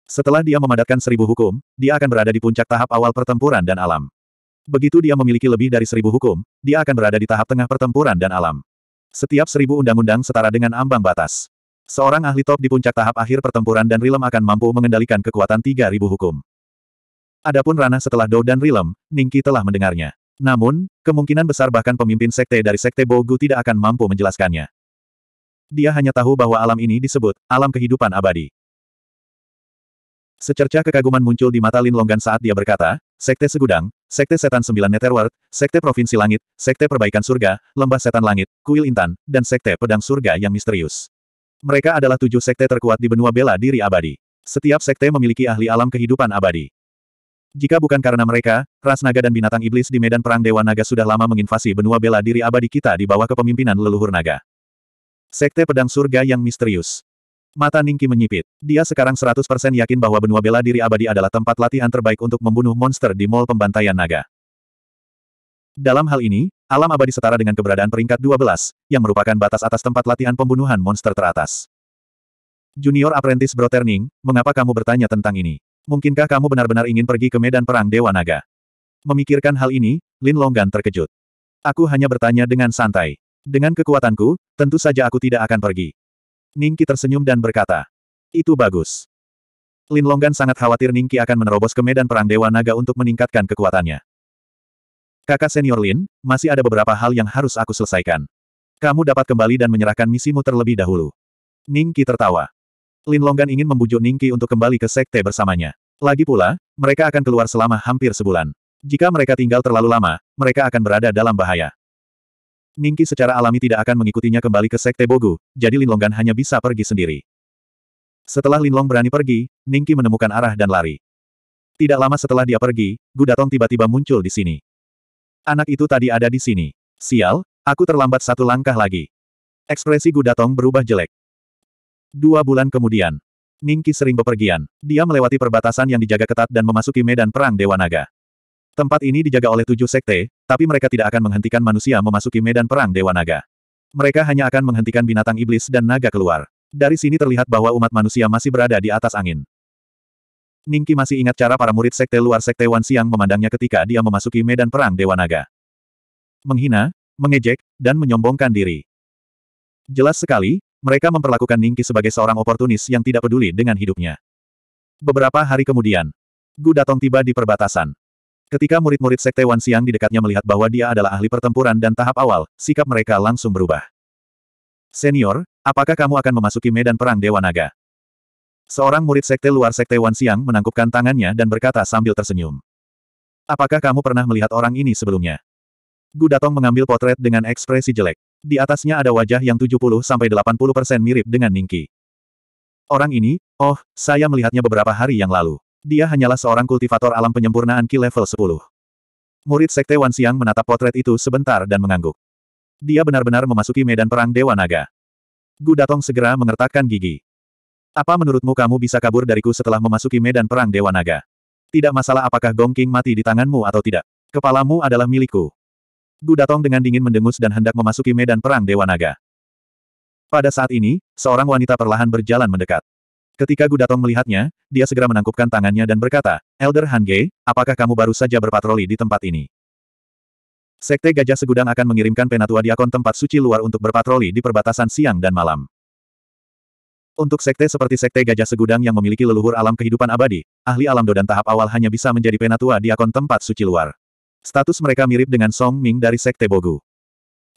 Setelah dia memadatkan seribu hukum, dia akan berada di puncak tahap awal pertempuran dan alam. Begitu dia memiliki lebih dari seribu hukum, dia akan berada di tahap tengah pertempuran dan alam. Setiap seribu undang-undang setara dengan ambang batas. Seorang ahli top di puncak tahap akhir pertempuran dan Rilem akan mampu mengendalikan kekuatan tiga ribu hukum. Adapun ranah setelah Dou dan Rilem, Ningki telah mendengarnya. Namun, kemungkinan besar bahkan pemimpin sekte dari sekte Bogu tidak akan mampu menjelaskannya. Dia hanya tahu bahwa alam ini disebut alam kehidupan abadi. Secerca kekaguman muncul di mata Lin Longgan saat dia berkata, Sekte Segudang, Sekte Setan Sembilan Netherworld, Sekte Provinsi Langit, Sekte Perbaikan Surga, Lembah Setan Langit, Kuil Intan, dan Sekte Pedang Surga yang misterius. Mereka adalah tujuh sekte terkuat di benua bela diri abadi. Setiap sekte memiliki ahli alam kehidupan abadi. Jika bukan karena mereka, ras naga dan binatang iblis di medan perang Dewa Naga sudah lama menginvasi benua bela diri abadi kita di bawah kepemimpinan leluhur naga. Sekte Pedang Surga yang Misterius Mata Ningki menyipit. Dia sekarang 100% yakin bahwa benua bela diri abadi adalah tempat latihan terbaik untuk membunuh monster di mall pembantaian naga. Dalam hal ini, alam abadi setara dengan keberadaan peringkat 12, yang merupakan batas atas tempat latihan pembunuhan monster teratas. Junior Apprentice Ning, mengapa kamu bertanya tentang ini? Mungkinkah kamu benar-benar ingin pergi ke medan perang Dewa Naga? Memikirkan hal ini, Lin Longgan terkejut. Aku hanya bertanya dengan santai. Dengan kekuatanku, tentu saja aku tidak akan pergi. Ningki tersenyum dan berkata. Itu bagus. Lin Longgan sangat khawatir Ningki akan menerobos ke medan perang Dewa Naga untuk meningkatkan kekuatannya. Kakak senior Lin, masih ada beberapa hal yang harus aku selesaikan. Kamu dapat kembali dan menyerahkan misimu terlebih dahulu. Ningki tertawa. Lin Longgan ingin membujuk Ningki untuk kembali ke sekte bersamanya. Lagi pula, mereka akan keluar selama hampir sebulan. Jika mereka tinggal terlalu lama, mereka akan berada dalam bahaya. Ningki secara alami tidak akan mengikutinya kembali ke Sekte Bogu, jadi Linlonggan hanya bisa pergi sendiri. Setelah Linlong berani pergi, Ningki menemukan arah dan lari. Tidak lama setelah dia pergi, Gudatong tiba-tiba muncul di sini. Anak itu tadi ada di sini. Sial, aku terlambat satu langkah lagi. Ekspresi Gudatong berubah jelek. Dua bulan kemudian, Ningki sering bepergian. Dia melewati perbatasan yang dijaga ketat dan memasuki medan perang Dewa Naga. Tempat ini dijaga oleh tujuh sekte, tapi mereka tidak akan menghentikan manusia memasuki medan perang Dewa Naga. Mereka hanya akan menghentikan binatang iblis dan naga keluar. Dari sini terlihat bahwa umat manusia masih berada di atas angin. Ningki masih ingat cara para murid sekte luar sekte Wan Siang memandangnya ketika dia memasuki medan perang Dewa Naga. Menghina, mengejek, dan menyombongkan diri. Jelas sekali, mereka memperlakukan Ningki sebagai seorang oportunis yang tidak peduli dengan hidupnya. Beberapa hari kemudian, Gu Datong tiba di perbatasan. Ketika murid-murid Sekte Wan Siang di dekatnya melihat bahwa dia adalah ahli pertempuran dan tahap awal, sikap mereka langsung berubah. Senior, apakah kamu akan memasuki medan perang Dewa Naga? Seorang murid Sekte luar Sekte Wan Siang menangkupkan tangannya dan berkata sambil tersenyum. Apakah kamu pernah melihat orang ini sebelumnya? Gu Datong mengambil potret dengan ekspresi jelek. Di atasnya ada wajah yang 70-80% mirip dengan Ningki. Orang ini, oh, saya melihatnya beberapa hari yang lalu. Dia hanyalah seorang kultivator alam penyempurnaan Ki level 10. Murid Sekte Wan Siang menatap potret itu sebentar dan mengangguk. Dia benar-benar memasuki medan perang Dewa Naga. Gu Datong segera mengertakkan gigi. Apa menurutmu kamu bisa kabur dariku setelah memasuki medan perang Dewa Naga? Tidak masalah apakah Gong King mati di tanganmu atau tidak. Kepalamu adalah milikku. Gu Datong dengan dingin mendengus dan hendak memasuki medan perang Dewa Naga. Pada saat ini, seorang wanita perlahan berjalan mendekat. Ketika Gudatong melihatnya, dia segera menangkupkan tangannya dan berkata, Elder Hange, apakah kamu baru saja berpatroli di tempat ini? Sekte Gajah Segudang akan mengirimkan penatua diakon tempat suci luar untuk berpatroli di perbatasan siang dan malam. Untuk sekte seperti sekte Gajah Segudang yang memiliki leluhur alam kehidupan abadi, ahli alam do tahap awal hanya bisa menjadi penatua diakon tempat suci luar. Status mereka mirip dengan Song Ming dari sekte Bogu.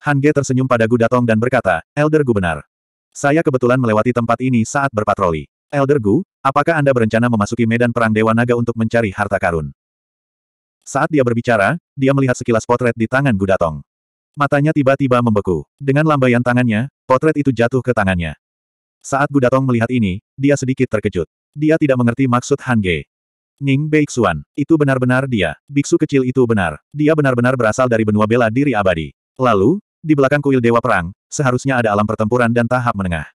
Hange tersenyum pada Gudatong dan berkata, Elder Gubenar. Saya kebetulan melewati tempat ini saat berpatroli. Elder Gu, apakah Anda berencana memasuki medan perang Dewa Naga untuk mencari harta karun? Saat dia berbicara, dia melihat sekilas potret di tangan Gudatong. Matanya tiba-tiba membeku. Dengan lambaian tangannya, potret itu jatuh ke tangannya. Saat Gudatong melihat ini, dia sedikit terkejut. Dia tidak mengerti maksud Han Ge. Ning Beixuan, itu benar-benar dia. Biksu kecil itu benar. Dia benar-benar berasal dari benua bela diri abadi. Lalu, di belakang kuil Dewa Perang, seharusnya ada alam pertempuran dan tahap menengah.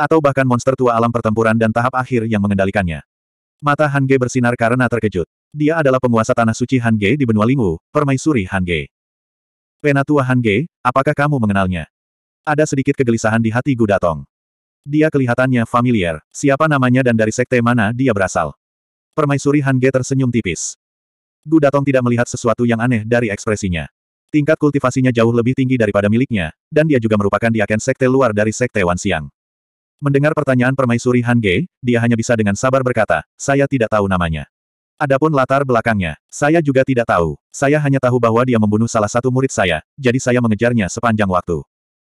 Atau bahkan monster tua alam pertempuran dan tahap akhir yang mengendalikannya. Mata Han Ge bersinar karena terkejut. Dia adalah penguasa tanah suci Han Ge di benua Lingwu, permaisuri Han Ge. Penatua Han Ge, apakah kamu mengenalnya? Ada sedikit kegelisahan di hati Gudatong. Dia kelihatannya familiar, siapa namanya dan dari sekte mana dia berasal. Permaisuri Han Ge tersenyum tipis. Gudatong tidak melihat sesuatu yang aneh dari ekspresinya. Tingkat kultivasinya jauh lebih tinggi daripada miliknya, dan dia juga merupakan diaken sekte luar dari sekte Wansiang. Mendengar pertanyaan permaisuri Han Ge, dia hanya bisa dengan sabar berkata, saya tidak tahu namanya. Adapun latar belakangnya, saya juga tidak tahu. Saya hanya tahu bahwa dia membunuh salah satu murid saya, jadi saya mengejarnya sepanjang waktu.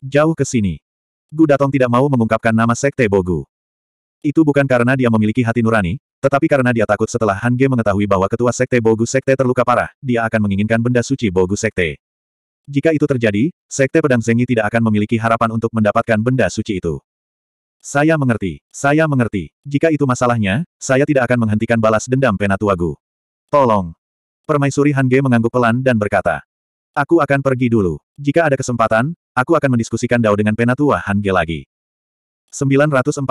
Jauh ke sini. Gu Datong tidak mau mengungkapkan nama Sekte Bogu. Itu bukan karena dia memiliki hati nurani, tetapi karena dia takut setelah Han Ge mengetahui bahwa ketua Sekte Bogu Sekte terluka parah, dia akan menginginkan benda suci Bogu Sekte. Jika itu terjadi, Sekte Pedang Zengi tidak akan memiliki harapan untuk mendapatkan benda suci itu. Saya mengerti, saya mengerti. Jika itu masalahnya, saya tidak akan menghentikan balas dendam Penatuagu. Tolong. Permaisuri Hange mengangguk pelan dan berkata. Aku akan pergi dulu. Jika ada kesempatan, aku akan mendiskusikan Dao dengan Penatua Hange lagi. 947.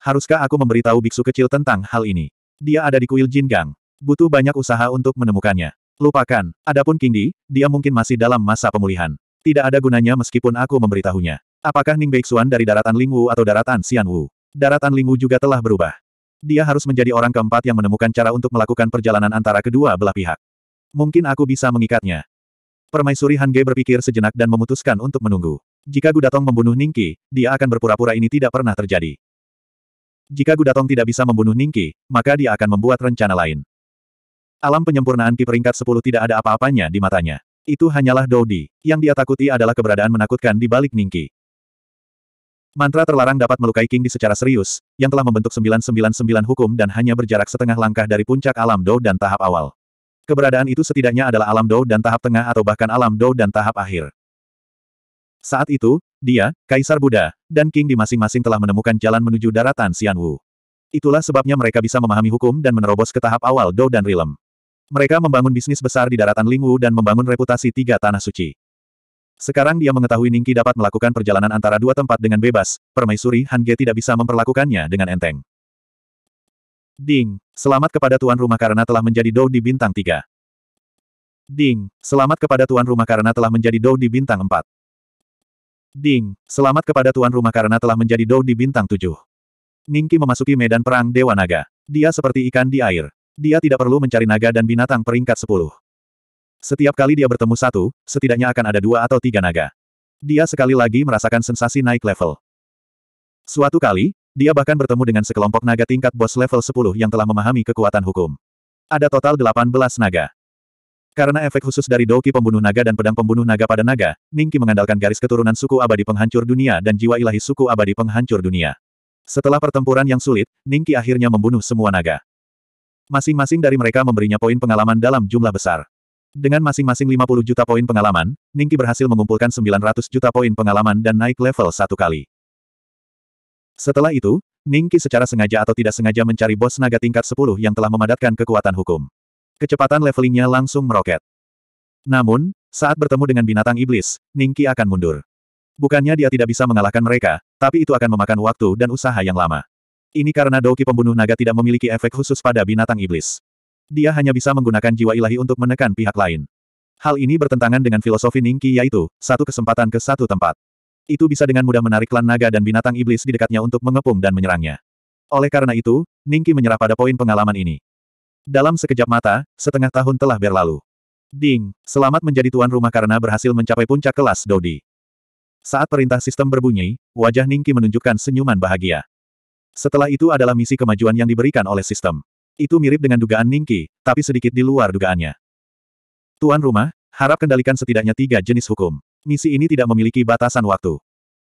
Haruskah aku memberitahu biksu kecil tentang hal ini? Dia ada di kuil Jin Gang. Butuh banyak usaha untuk menemukannya. Lupakan, adapun King Di, dia mungkin masih dalam masa pemulihan. Tidak ada gunanya meskipun aku memberitahunya. Apakah Ning Beixuan dari daratan Lingwu atau daratan Xianwu? Daratan Lingwu juga telah berubah. Dia harus menjadi orang keempat yang menemukan cara untuk melakukan perjalanan antara kedua belah pihak. Mungkin aku bisa mengikatnya. Permaisuri Han Ge berpikir sejenak dan memutuskan untuk menunggu. Jika Gudatong membunuh Ningki, dia akan berpura-pura ini tidak pernah terjadi. Jika Gudatong tidak bisa membunuh Ningki, maka dia akan membuat rencana lain. Alam penyempurnaan Ki peringkat 10 tidak ada apa-apanya di matanya. Itu hanyalah Dodi. Yang dia takuti adalah keberadaan menakutkan di balik Ningki. Mantra terlarang dapat melukai King Di secara serius, yang telah membentuk 999 hukum dan hanya berjarak setengah langkah dari puncak alam Dou dan tahap awal. Keberadaan itu setidaknya adalah alam Dou dan tahap tengah atau bahkan alam Dou dan tahap akhir. Saat itu, dia, Kaisar Buddha, dan King di masing-masing telah menemukan jalan menuju daratan Xianwu. Itulah sebabnya mereka bisa memahami hukum dan menerobos ke tahap awal Dou dan Rilem. Mereka membangun bisnis besar di daratan Lingwu dan membangun reputasi tiga tanah suci. Sekarang dia mengetahui Ningki dapat melakukan perjalanan antara dua tempat dengan bebas, permaisuri Han Ge tidak bisa memperlakukannya dengan enteng. Ding, selamat kepada tuan rumah karena telah menjadi Dou di bintang 3. Ding, selamat kepada tuan rumah karena telah menjadi Dou di bintang 4. Ding, selamat kepada tuan rumah karena telah menjadi Dou di bintang 7. Ningki memasuki medan perang Dewa Naga. Dia seperti ikan di air. Dia tidak perlu mencari naga dan binatang peringkat 10. Setiap kali dia bertemu satu, setidaknya akan ada dua atau tiga naga. Dia sekali lagi merasakan sensasi naik level. Suatu kali, dia bahkan bertemu dengan sekelompok naga tingkat bos level 10 yang telah memahami kekuatan hukum. Ada total 18 naga. Karena efek khusus dari Doki pembunuh naga dan pedang pembunuh naga pada naga, Ningki mengandalkan garis keturunan suku abadi penghancur dunia dan jiwa ilahi suku abadi penghancur dunia. Setelah pertempuran yang sulit, Ningki akhirnya membunuh semua naga. Masing-masing dari mereka memberinya poin pengalaman dalam jumlah besar. Dengan masing-masing 50 juta poin pengalaman, Ningki berhasil mengumpulkan 900 juta poin pengalaman dan naik level satu kali. Setelah itu, Ningki secara sengaja atau tidak sengaja mencari bos naga tingkat 10 yang telah memadatkan kekuatan hukum. Kecepatan levelingnya langsung meroket. Namun, saat bertemu dengan binatang iblis, Ningki akan mundur. Bukannya dia tidak bisa mengalahkan mereka, tapi itu akan memakan waktu dan usaha yang lama. Ini karena Doki pembunuh naga tidak memiliki efek khusus pada binatang iblis. Dia hanya bisa menggunakan jiwa ilahi untuk menekan pihak lain. Hal ini bertentangan dengan filosofi Ningqi yaitu, satu kesempatan ke satu tempat. Itu bisa dengan mudah menarik klan naga dan binatang iblis di dekatnya untuk mengepung dan menyerangnya. Oleh karena itu, Ningqi menyerah pada poin pengalaman ini. Dalam sekejap mata, setengah tahun telah berlalu. Ding, selamat menjadi tuan rumah karena berhasil mencapai puncak kelas Dodi. Saat perintah sistem berbunyi, wajah Ningki menunjukkan senyuman bahagia. Setelah itu adalah misi kemajuan yang diberikan oleh sistem. Itu mirip dengan dugaan Ningki, tapi sedikit di luar dugaannya. Tuan rumah, harap kendalikan setidaknya tiga jenis hukum. Misi ini tidak memiliki batasan waktu.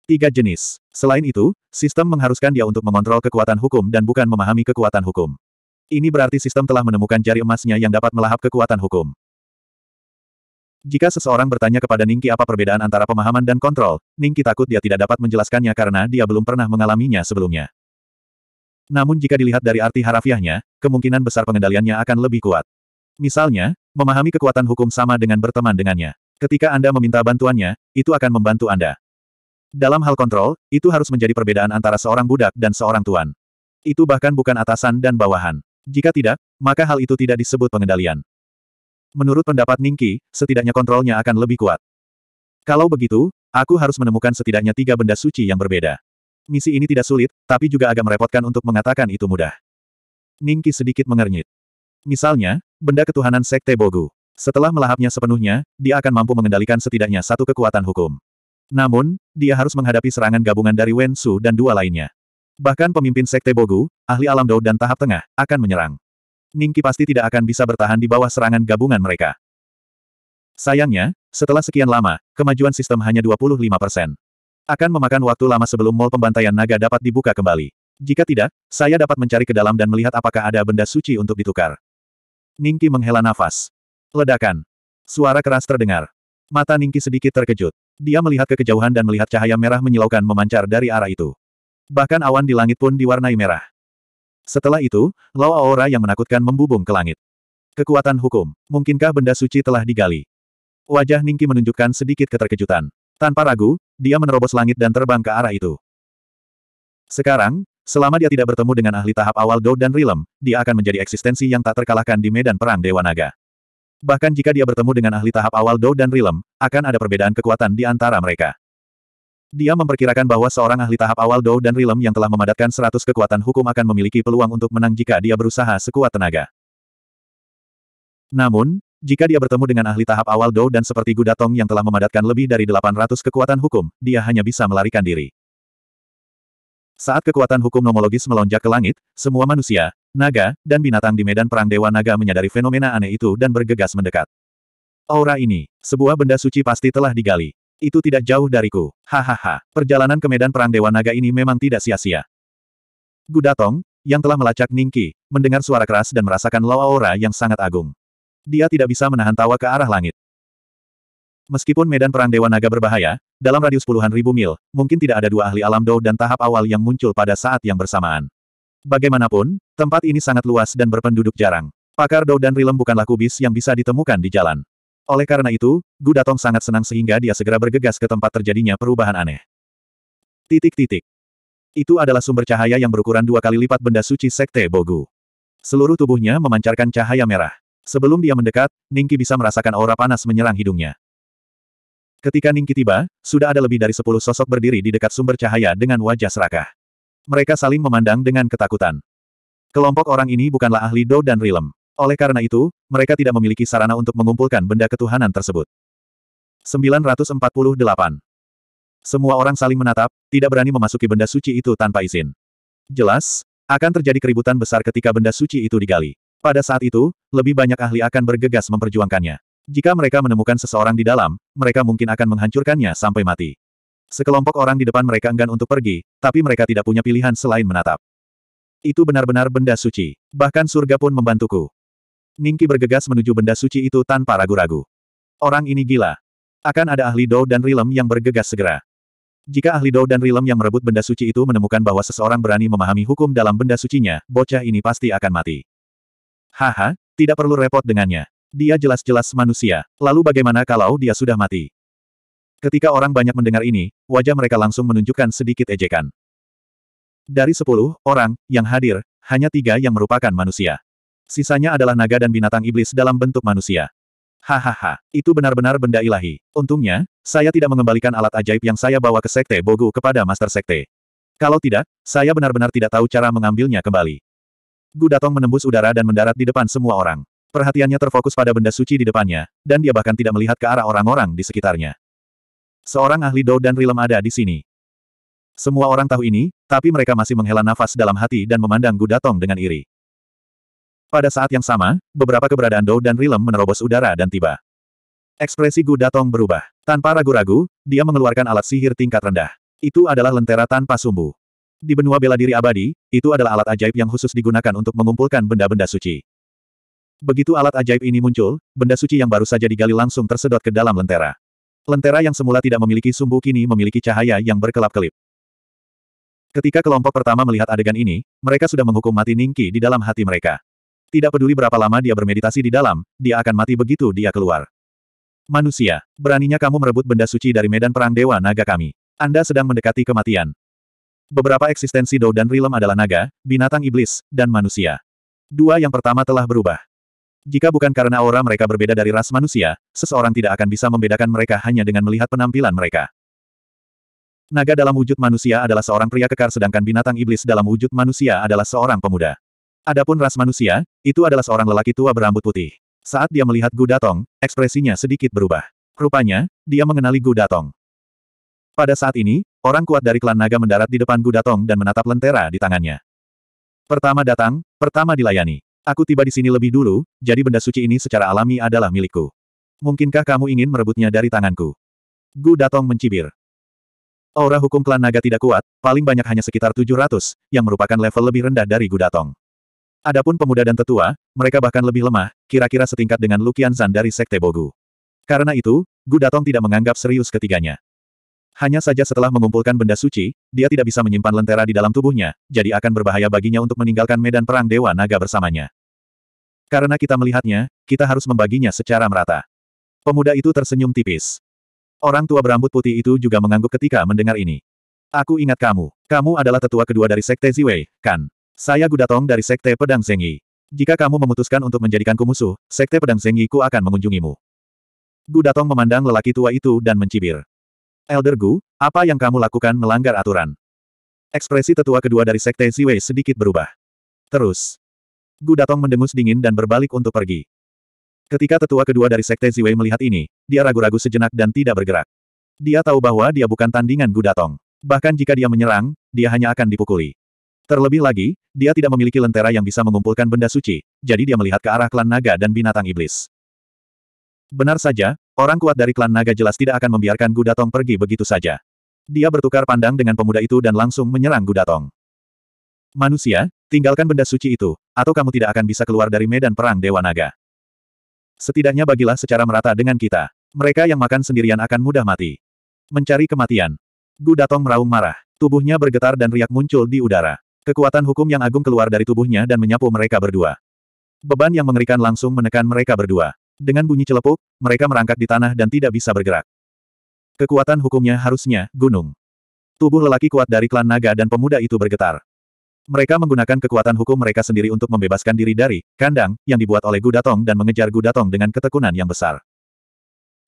Tiga jenis. Selain itu, sistem mengharuskan dia untuk mengontrol kekuatan hukum dan bukan memahami kekuatan hukum. Ini berarti sistem telah menemukan jari emasnya yang dapat melahap kekuatan hukum. Jika seseorang bertanya kepada Ningki apa perbedaan antara pemahaman dan kontrol, Ningki takut dia tidak dapat menjelaskannya karena dia belum pernah mengalaminya sebelumnya. Namun jika dilihat dari arti harafiahnya, kemungkinan besar pengendaliannya akan lebih kuat. Misalnya, memahami kekuatan hukum sama dengan berteman dengannya. Ketika Anda meminta bantuannya, itu akan membantu Anda. Dalam hal kontrol, itu harus menjadi perbedaan antara seorang budak dan seorang tuan. Itu bahkan bukan atasan dan bawahan. Jika tidak, maka hal itu tidak disebut pengendalian. Menurut pendapat Ningki, setidaknya kontrolnya akan lebih kuat. Kalau begitu, aku harus menemukan setidaknya tiga benda suci yang berbeda. Misi ini tidak sulit, tapi juga agak merepotkan untuk mengatakan itu mudah. Ningki sedikit mengernyit. Misalnya, benda ketuhanan Sekte Bogu. Setelah melahapnya sepenuhnya, dia akan mampu mengendalikan setidaknya satu kekuatan hukum. Namun, dia harus menghadapi serangan gabungan dari Wen Su dan dua lainnya. Bahkan pemimpin Sekte Bogu, ahli alam Dao dan tahap tengah, akan menyerang. Ningki pasti tidak akan bisa bertahan di bawah serangan gabungan mereka. Sayangnya, setelah sekian lama, kemajuan sistem hanya 25 persen. Akan memakan waktu lama sebelum mall pembantaian naga dapat dibuka kembali. Jika tidak, saya dapat mencari ke dalam dan melihat apakah ada benda suci untuk ditukar. Ningki menghela nafas. Ledakan. Suara keras terdengar. Mata Ningki sedikit terkejut. Dia melihat ke kejauhan dan melihat cahaya merah menyilaukan memancar dari arah itu. Bahkan awan di langit pun diwarnai merah. Setelah itu, Lao Aura yang menakutkan membubung ke langit. Kekuatan hukum. Mungkinkah benda suci telah digali? Wajah Ningki menunjukkan sedikit keterkejutan. Tanpa ragu, dia menerobos langit dan terbang ke arah itu. Sekarang, selama dia tidak bertemu dengan ahli tahap awal Dou dan Rilem, dia akan menjadi eksistensi yang tak terkalahkan di medan perang Dewa Naga. Bahkan jika dia bertemu dengan ahli tahap awal Dou dan Rilem, akan ada perbedaan kekuatan di antara mereka. Dia memperkirakan bahwa seorang ahli tahap awal Dou dan Rilem yang telah memadatkan 100 kekuatan hukum akan memiliki peluang untuk menang jika dia berusaha sekuat tenaga. Namun, jika dia bertemu dengan ahli tahap awal Dou dan seperti Gudatong yang telah memadatkan lebih dari 800 kekuatan hukum, dia hanya bisa melarikan diri. Saat kekuatan hukum nomologis melonjak ke langit, semua manusia, naga, dan binatang di medan perang Dewa Naga menyadari fenomena aneh itu dan bergegas mendekat. Aura ini, sebuah benda suci pasti telah digali. Itu tidak jauh dariku. Hahaha, perjalanan ke medan perang Dewa Naga ini memang tidak sia-sia. Gudatong, yang telah melacak Ningki, mendengar suara keras dan merasakan lawa aura yang sangat agung. Dia tidak bisa menahan tawa ke arah langit. Meskipun medan perang Dewa Naga berbahaya, dalam radius puluhan ribu mil, mungkin tidak ada dua ahli alam dou dan tahap awal yang muncul pada saat yang bersamaan. Bagaimanapun, tempat ini sangat luas dan berpenduduk jarang. Pakar dou dan rilem bukanlah kubis yang bisa ditemukan di jalan. Oleh karena itu, Gu Datong sangat senang sehingga dia segera bergegas ke tempat terjadinya perubahan aneh. Titik-titik. Itu adalah sumber cahaya yang berukuran dua kali lipat benda suci Sekte Bogu. Seluruh tubuhnya memancarkan cahaya merah. Sebelum dia mendekat, Ningki bisa merasakan aura panas menyerang hidungnya. Ketika Ningki tiba, sudah ada lebih dari sepuluh sosok berdiri di dekat sumber cahaya dengan wajah serakah. Mereka saling memandang dengan ketakutan. Kelompok orang ini bukanlah ahli Dou dan Rilem. Oleh karena itu, mereka tidak memiliki sarana untuk mengumpulkan benda ketuhanan tersebut. 948. Semua orang saling menatap, tidak berani memasuki benda suci itu tanpa izin. Jelas, akan terjadi keributan besar ketika benda suci itu digali. Pada saat itu, lebih banyak ahli akan bergegas memperjuangkannya. Jika mereka menemukan seseorang di dalam, mereka mungkin akan menghancurkannya sampai mati. Sekelompok orang di depan mereka enggan untuk pergi, tapi mereka tidak punya pilihan selain menatap. Itu benar-benar benda suci. Bahkan surga pun membantuku. Ningki bergegas menuju benda suci itu tanpa ragu-ragu. Orang ini gila. Akan ada ahli Dou dan Rilem yang bergegas segera. Jika ahli Dou dan Rilem yang merebut benda suci itu menemukan bahwa seseorang berani memahami hukum dalam benda sucinya, bocah ini pasti akan mati. Haha, tidak perlu repot dengannya. Dia jelas-jelas manusia, lalu bagaimana kalau dia sudah mati? Ketika orang banyak mendengar ini, wajah mereka langsung menunjukkan sedikit ejekan. Dari sepuluh orang yang hadir, hanya tiga yang merupakan manusia. Sisanya adalah naga dan binatang iblis dalam bentuk manusia. Hahaha, itu benar-benar benda ilahi. Untungnya, saya tidak mengembalikan alat ajaib yang saya bawa ke Sekte Bogu kepada Master Sekte. Kalau tidak, saya benar-benar tidak tahu cara mengambilnya kembali. Gudatong menembus udara dan mendarat di depan semua orang. Perhatiannya terfokus pada benda suci di depannya, dan dia bahkan tidak melihat ke arah orang-orang di sekitarnya. Seorang ahli Dou dan Rilem ada di sini. Semua orang tahu ini, tapi mereka masih menghela nafas dalam hati dan memandang Gudatong dengan iri. Pada saat yang sama, beberapa keberadaan Dou dan Rilem menerobos udara dan tiba. Ekspresi Gudatong berubah. Tanpa ragu-ragu, dia mengeluarkan alat sihir tingkat rendah. Itu adalah lentera tanpa sumbu. Di benua bela diri abadi, itu adalah alat ajaib yang khusus digunakan untuk mengumpulkan benda-benda suci. Begitu alat ajaib ini muncul, benda suci yang baru saja digali langsung tersedot ke dalam lentera. Lentera yang semula tidak memiliki sumbu kini memiliki cahaya yang berkelap-kelip. Ketika kelompok pertama melihat adegan ini, mereka sudah menghukum mati Ningki di dalam hati mereka. Tidak peduli berapa lama dia bermeditasi di dalam, dia akan mati begitu dia keluar. Manusia, beraninya kamu merebut benda suci dari medan perang Dewa Naga kami. Anda sedang mendekati kematian. Beberapa eksistensi Dou dan Rilem adalah naga, binatang iblis, dan manusia. Dua yang pertama telah berubah. Jika bukan karena aura mereka berbeda dari ras manusia, seseorang tidak akan bisa membedakan mereka hanya dengan melihat penampilan mereka. Naga dalam wujud manusia adalah seorang pria kekar sedangkan binatang iblis dalam wujud manusia adalah seorang pemuda. Adapun ras manusia, itu adalah seorang lelaki tua berambut putih. Saat dia melihat Gu Datong, ekspresinya sedikit berubah. Rupanya, dia mengenali Gu Datong. Pada saat ini, orang kuat dari klan naga mendarat di depan Gudatong dan menatap lentera di tangannya. Pertama datang, pertama dilayani. Aku tiba di sini lebih dulu, jadi benda suci ini secara alami adalah milikku. Mungkinkah kamu ingin merebutnya dari tanganku? Gu Datong mencibir. Aura hukum klan naga tidak kuat, paling banyak hanya sekitar 700, yang merupakan level lebih rendah dari Gu Datong. Adapun pemuda dan tetua, mereka bahkan lebih lemah, kira-kira setingkat dengan Lukian Zan dari Sekte Bogu. Karena itu, Gu Datong tidak menganggap serius ketiganya. Hanya saja setelah mengumpulkan benda suci, dia tidak bisa menyimpan lentera di dalam tubuhnya, jadi akan berbahaya baginya untuk meninggalkan medan perang Dewa Naga bersamanya. Karena kita melihatnya, kita harus membaginya secara merata. Pemuda itu tersenyum tipis. Orang tua berambut putih itu juga mengangguk ketika mendengar ini. Aku ingat kamu. Kamu adalah tetua kedua dari Sekte Ziwei, kan? Saya Gudatong dari Sekte Pedang Zengi. Jika kamu memutuskan untuk menjadikanku musuh, Sekte Pedang Zengi ku akan mengunjungimu. Gudatong memandang lelaki tua itu dan mencibir. Elder Gu, apa yang kamu lakukan melanggar aturan? Ekspresi tetua kedua dari Sekte Ziwei sedikit berubah. Terus. Gu Datong mendengus dingin dan berbalik untuk pergi. Ketika tetua kedua dari Sekte Ziwei melihat ini, dia ragu-ragu sejenak dan tidak bergerak. Dia tahu bahwa dia bukan tandingan Gu Datong. Bahkan jika dia menyerang, dia hanya akan dipukuli. Terlebih lagi, dia tidak memiliki lentera yang bisa mengumpulkan benda suci, jadi dia melihat ke arah klan naga dan binatang iblis. Benar saja, Orang kuat dari klan naga jelas tidak akan membiarkan Gudatong pergi begitu saja. Dia bertukar pandang dengan pemuda itu dan langsung menyerang Gudatong. Manusia, tinggalkan benda suci itu, atau kamu tidak akan bisa keluar dari medan perang Dewa Naga. Setidaknya bagilah secara merata dengan kita. Mereka yang makan sendirian akan mudah mati. Mencari kematian. Gudatong meraung marah. Tubuhnya bergetar dan riak muncul di udara. Kekuatan hukum yang agung keluar dari tubuhnya dan menyapu mereka berdua. Beban yang mengerikan langsung menekan mereka berdua. Dengan bunyi celepuk, mereka merangkak di tanah dan tidak bisa bergerak. Kekuatan hukumnya harusnya gunung. Tubuh lelaki kuat dari klan naga dan pemuda itu bergetar. Mereka menggunakan kekuatan hukum mereka sendiri untuk membebaskan diri dari kandang yang dibuat oleh Gudatong dan mengejar Gudatong dengan ketekunan yang besar.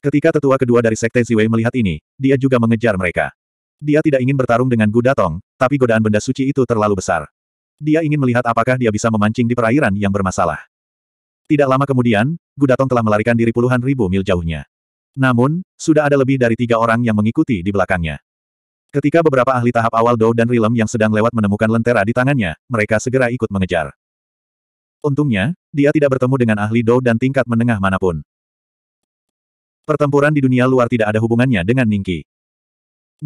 Ketika tetua kedua dari Sekte Ziwei melihat ini, dia juga mengejar mereka. Dia tidak ingin bertarung dengan Gudatong, tapi godaan benda suci itu terlalu besar. Dia ingin melihat apakah dia bisa memancing di perairan yang bermasalah. Tidak lama kemudian, Gudatong telah melarikan diri puluhan ribu mil jauhnya. Namun, sudah ada lebih dari tiga orang yang mengikuti di belakangnya. Ketika beberapa ahli tahap awal Dou dan Rilem yang sedang lewat menemukan lentera di tangannya, mereka segera ikut mengejar. Untungnya, dia tidak bertemu dengan ahli Dou dan tingkat menengah manapun. Pertempuran di dunia luar tidak ada hubungannya dengan Ningki.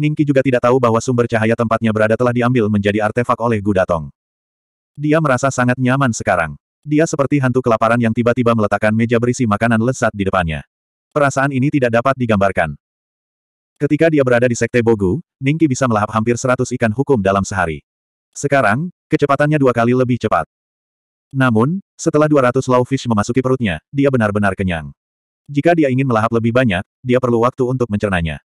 Ningki juga tidak tahu bahwa sumber cahaya tempatnya berada telah diambil menjadi artefak oleh Gudatong. Dia merasa sangat nyaman sekarang. Dia seperti hantu kelaparan yang tiba-tiba meletakkan meja berisi makanan lezat di depannya. Perasaan ini tidak dapat digambarkan. Ketika dia berada di Sekte Bogu, Ningki bisa melahap hampir 100 ikan hukum dalam sehari. Sekarang, kecepatannya dua kali lebih cepat. Namun, setelah 200 fish memasuki perutnya, dia benar-benar kenyang. Jika dia ingin melahap lebih banyak, dia perlu waktu untuk mencernanya.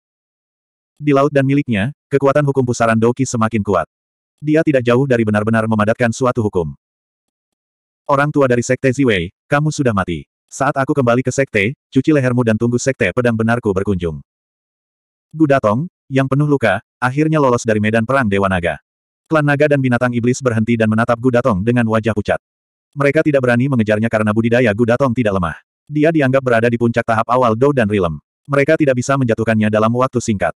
Di laut dan miliknya, kekuatan hukum pusaran Doki semakin kuat. Dia tidak jauh dari benar-benar memadatkan suatu hukum. Orang tua dari Sekte Ziwei, kamu sudah mati. Saat aku kembali ke Sekte, cuci lehermu dan tunggu Sekte pedang benarku berkunjung. Gudatong, yang penuh luka, akhirnya lolos dari medan perang Dewa Naga. Klan Naga dan Binatang Iblis berhenti dan menatap Gudatong dengan wajah pucat. Mereka tidak berani mengejarnya karena budidaya Gudatong tidak lemah. Dia dianggap berada di puncak tahap awal Dou dan Rilem. Mereka tidak bisa menjatuhkannya dalam waktu singkat.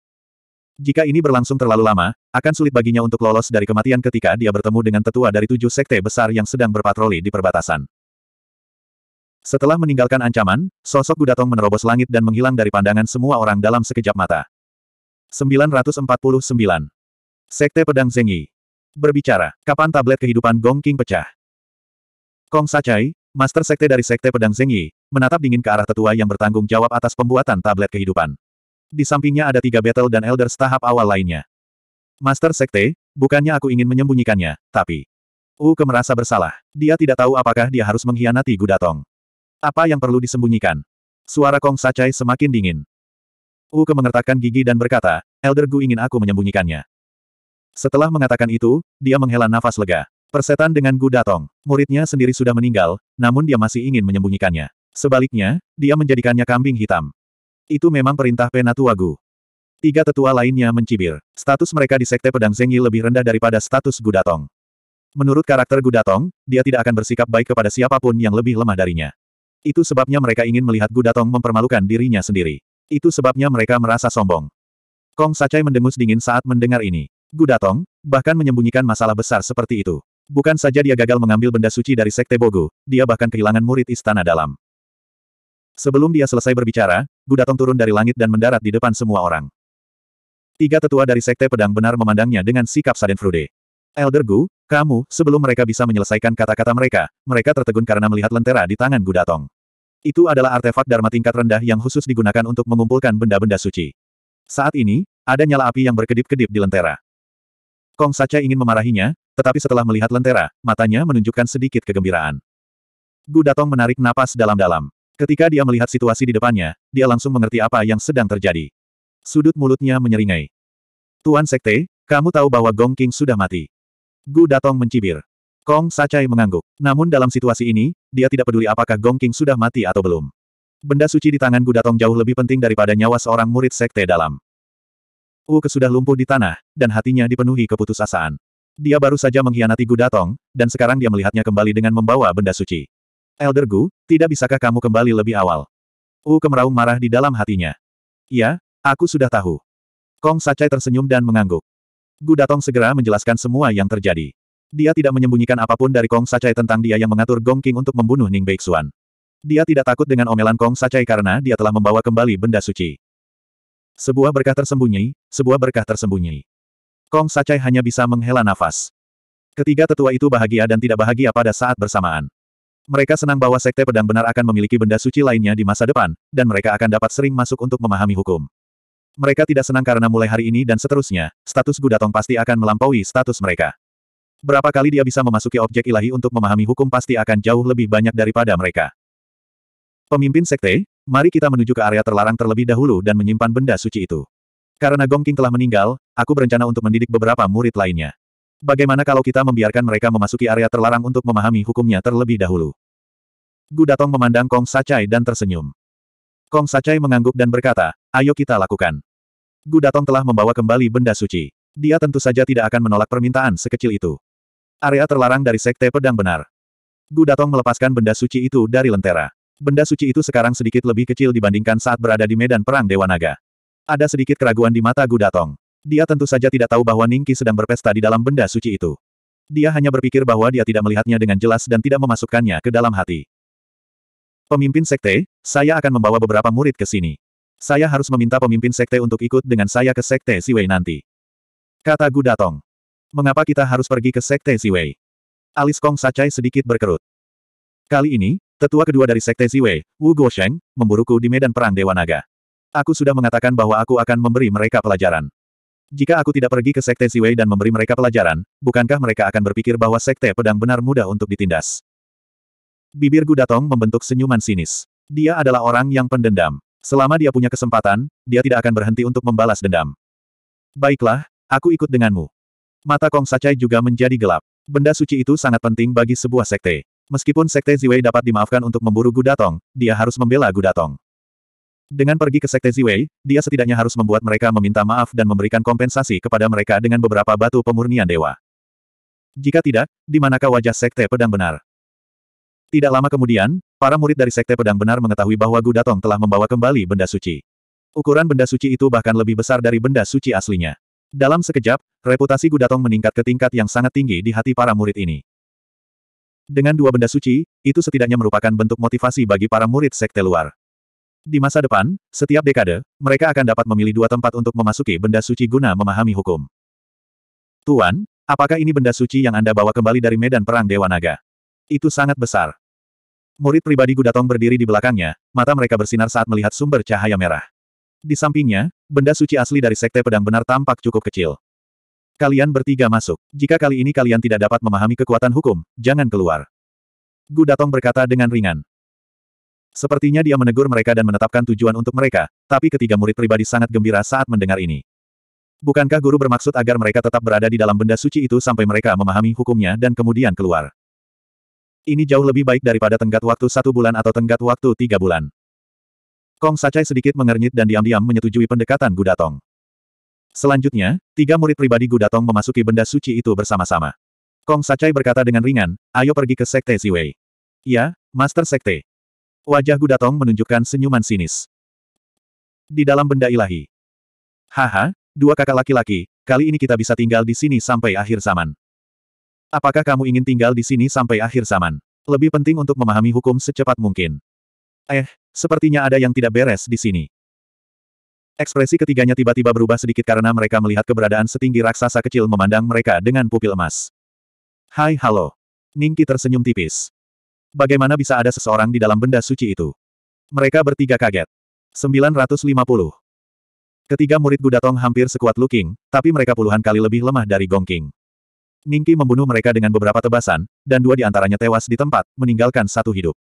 Jika ini berlangsung terlalu lama, akan sulit baginya untuk lolos dari kematian ketika dia bertemu dengan tetua dari tujuh sekte besar yang sedang berpatroli di perbatasan. Setelah meninggalkan ancaman, sosok Gudatong menerobos langit dan menghilang dari pandangan semua orang dalam sekejap mata. 949. Sekte Pedang Zengi. Berbicara, kapan tablet kehidupan Gong King pecah? Kong Sacai, Master Sekte dari Sekte Pedang Zengi, menatap dingin ke arah tetua yang bertanggung jawab atas pembuatan tablet kehidupan. Di sampingnya ada tiga battle dan elder tahap awal lainnya. Master Sekte, bukannya aku ingin menyembunyikannya, tapi... Uke merasa bersalah. Dia tidak tahu apakah dia harus mengkhianati Gudatong. Apa yang perlu disembunyikan? Suara Kong Sacai semakin dingin. Uke mengertakkan gigi dan berkata, Elder Gu ingin aku menyembunyikannya. Setelah mengatakan itu, dia menghela nafas lega. Persetan dengan Gu Datong, muridnya sendiri sudah meninggal, namun dia masih ingin menyembunyikannya. Sebaliknya, dia menjadikannya kambing hitam. Itu memang perintah Penatuagu. Tiga tetua lainnya mencibir. Status mereka di Sekte Pedang Zengi lebih rendah daripada status Gudatong. Menurut karakter Gudatong, dia tidak akan bersikap baik kepada siapapun yang lebih lemah darinya. Itu sebabnya mereka ingin melihat Gudatong mempermalukan dirinya sendiri. Itu sebabnya mereka merasa sombong. Kong Sacai mendengus dingin saat mendengar ini. Gudatong, bahkan menyembunyikan masalah besar seperti itu. Bukan saja dia gagal mengambil benda suci dari Sekte Bogu, dia bahkan kehilangan murid istana dalam. Sebelum dia selesai berbicara, Gudatong turun dari langit dan mendarat di depan semua orang. Tiga tetua dari Sekte Pedang benar memandangnya dengan sikap Sadenfrude. Elder Gu, kamu, sebelum mereka bisa menyelesaikan kata-kata mereka, mereka tertegun karena melihat lentera di tangan Gudatong. Itu adalah artefak Dharma tingkat rendah yang khusus digunakan untuk mengumpulkan benda-benda suci. Saat ini, ada nyala api yang berkedip-kedip di lentera. Kong Sacha ingin memarahinya, tetapi setelah melihat lentera, matanya menunjukkan sedikit kegembiraan. Gudatong menarik napas dalam-dalam. Ketika dia melihat situasi di depannya, dia langsung mengerti apa yang sedang terjadi. Sudut mulutnya menyeringai. Tuan Sekte, kamu tahu bahwa Gong King sudah mati. Gu Datong mencibir. Kong Sacai mengangguk. Namun dalam situasi ini, dia tidak peduli apakah Gong King sudah mati atau belum. Benda suci di tangan Gu Datong jauh lebih penting daripada nyawa seorang murid Sekte dalam. Wu sudah lumpuh di tanah, dan hatinya dipenuhi keputusasaan. Dia baru saja mengkhianati Gu Datong, dan sekarang dia melihatnya kembali dengan membawa benda suci. Elder Gu, tidak bisakah kamu kembali lebih awal? Wu kemeraung marah di dalam hatinya. Ya, aku sudah tahu. Kong Sacai tersenyum dan mengangguk. Gu Datong segera menjelaskan semua yang terjadi. Dia tidak menyembunyikan apapun dari Kong Sacai tentang dia yang mengatur Gong King untuk membunuh Ning Beixuan. Dia tidak takut dengan omelan Kong Sacai karena dia telah membawa kembali benda suci. Sebuah berkah tersembunyi, sebuah berkah tersembunyi. Kong Sacai hanya bisa menghela nafas. Ketiga tetua itu bahagia dan tidak bahagia pada saat bersamaan. Mereka senang bahwa Sekte Pedang benar akan memiliki benda suci lainnya di masa depan, dan mereka akan dapat sering masuk untuk memahami hukum. Mereka tidak senang karena mulai hari ini dan seterusnya, status Gudatong pasti akan melampaui status mereka. Berapa kali dia bisa memasuki objek ilahi untuk memahami hukum pasti akan jauh lebih banyak daripada mereka. Pemimpin Sekte, mari kita menuju ke area terlarang terlebih dahulu dan menyimpan benda suci itu. Karena Gong King telah meninggal, aku berencana untuk mendidik beberapa murid lainnya. Bagaimana kalau kita membiarkan mereka memasuki area terlarang untuk memahami hukumnya terlebih dahulu? Gu Datong memandang Kong Sacai dan tersenyum. Kong Sacai mengangguk dan berkata, ayo kita lakukan. Gu Datong telah membawa kembali benda suci. Dia tentu saja tidak akan menolak permintaan sekecil itu. Area terlarang dari Sekte Pedang benar. Gu Datong melepaskan benda suci itu dari lentera. Benda suci itu sekarang sedikit lebih kecil dibandingkan saat berada di medan perang Dewa Naga. Ada sedikit keraguan di mata Gu Datong. Dia tentu saja tidak tahu bahwa Ningki sedang berpesta di dalam benda suci itu. Dia hanya berpikir bahwa dia tidak melihatnya dengan jelas dan tidak memasukkannya ke dalam hati. Pemimpin sekte, saya akan membawa beberapa murid ke sini. Saya harus meminta pemimpin sekte untuk ikut dengan saya ke sekte Siwei nanti. Kata Gu Datong. Mengapa kita harus pergi ke sekte Siwei? Alis Kong Sacai sedikit berkerut. Kali ini, tetua kedua dari sekte Siwei, Wu Guosheng, memburuku di medan perang Dewa Naga. Aku sudah mengatakan bahwa aku akan memberi mereka pelajaran. Jika aku tidak pergi ke Sekte Ziwei dan memberi mereka pelajaran, bukankah mereka akan berpikir bahwa Sekte Pedang benar mudah untuk ditindas? Bibir Gudatong membentuk senyuman sinis. Dia adalah orang yang pendendam. Selama dia punya kesempatan, dia tidak akan berhenti untuk membalas dendam. Baiklah, aku ikut denganmu. Mata Kong Sacai juga menjadi gelap. Benda suci itu sangat penting bagi sebuah sekte. Meskipun sekte Ziwei dapat dimaafkan untuk memburu Gudatong, dia harus membela Gudatong. Dengan pergi ke Sekte Ziwei, dia setidaknya harus membuat mereka meminta maaf dan memberikan kompensasi kepada mereka dengan beberapa batu pemurnian dewa. Jika tidak, di manakah wajah Sekte Pedang Benar? Tidak lama kemudian, para murid dari Sekte Pedang Benar mengetahui bahwa Gudatong telah membawa kembali benda suci. Ukuran benda suci itu bahkan lebih besar dari benda suci aslinya. Dalam sekejap, reputasi Gudatong meningkat ke tingkat yang sangat tinggi di hati para murid ini. Dengan dua benda suci, itu setidaknya merupakan bentuk motivasi bagi para murid Sekte luar. Di masa depan, setiap dekade, mereka akan dapat memilih dua tempat untuk memasuki benda suci guna memahami hukum. Tuan, apakah ini benda suci yang Anda bawa kembali dari medan perang Dewa Naga? Itu sangat besar. Murid pribadi Gudatong berdiri di belakangnya, mata mereka bersinar saat melihat sumber cahaya merah. Di sampingnya, benda suci asli dari Sekte Pedang benar tampak cukup kecil. Kalian bertiga masuk. Jika kali ini kalian tidak dapat memahami kekuatan hukum, jangan keluar. Gudatong berkata dengan ringan. Sepertinya dia menegur mereka dan menetapkan tujuan untuk mereka, tapi ketiga murid pribadi sangat gembira saat mendengar ini. Bukankah guru bermaksud agar mereka tetap berada di dalam benda suci itu sampai mereka memahami hukumnya dan kemudian keluar? Ini jauh lebih baik daripada tenggat waktu satu bulan atau tenggat waktu tiga bulan. Kong Sacai sedikit mengernyit dan diam-diam menyetujui pendekatan Gudatong. Selanjutnya, tiga murid pribadi Gudatong memasuki benda suci itu bersama-sama. Kong Sacai berkata dengan ringan, ayo pergi ke Sekte Ziwei. Ya, Master Sekte. Wajah Gudatong menunjukkan senyuman sinis. Di dalam benda ilahi. Haha, dua kakak laki-laki, kali ini kita bisa tinggal di sini sampai akhir zaman. Apakah kamu ingin tinggal di sini sampai akhir zaman? Lebih penting untuk memahami hukum secepat mungkin. Eh, sepertinya ada yang tidak beres di sini. Ekspresi ketiganya tiba-tiba berubah sedikit karena mereka melihat keberadaan setinggi raksasa kecil memandang mereka dengan pupil emas. Hai halo. Ningki tersenyum tipis. Bagaimana bisa ada seseorang di dalam benda suci itu? Mereka bertiga kaget. 950. Ketiga murid Budatong hampir sekuat looking, tapi mereka puluhan kali lebih lemah dari Gongking. Ningki membunuh mereka dengan beberapa tebasan, dan dua di antaranya tewas di tempat, meninggalkan satu hidup.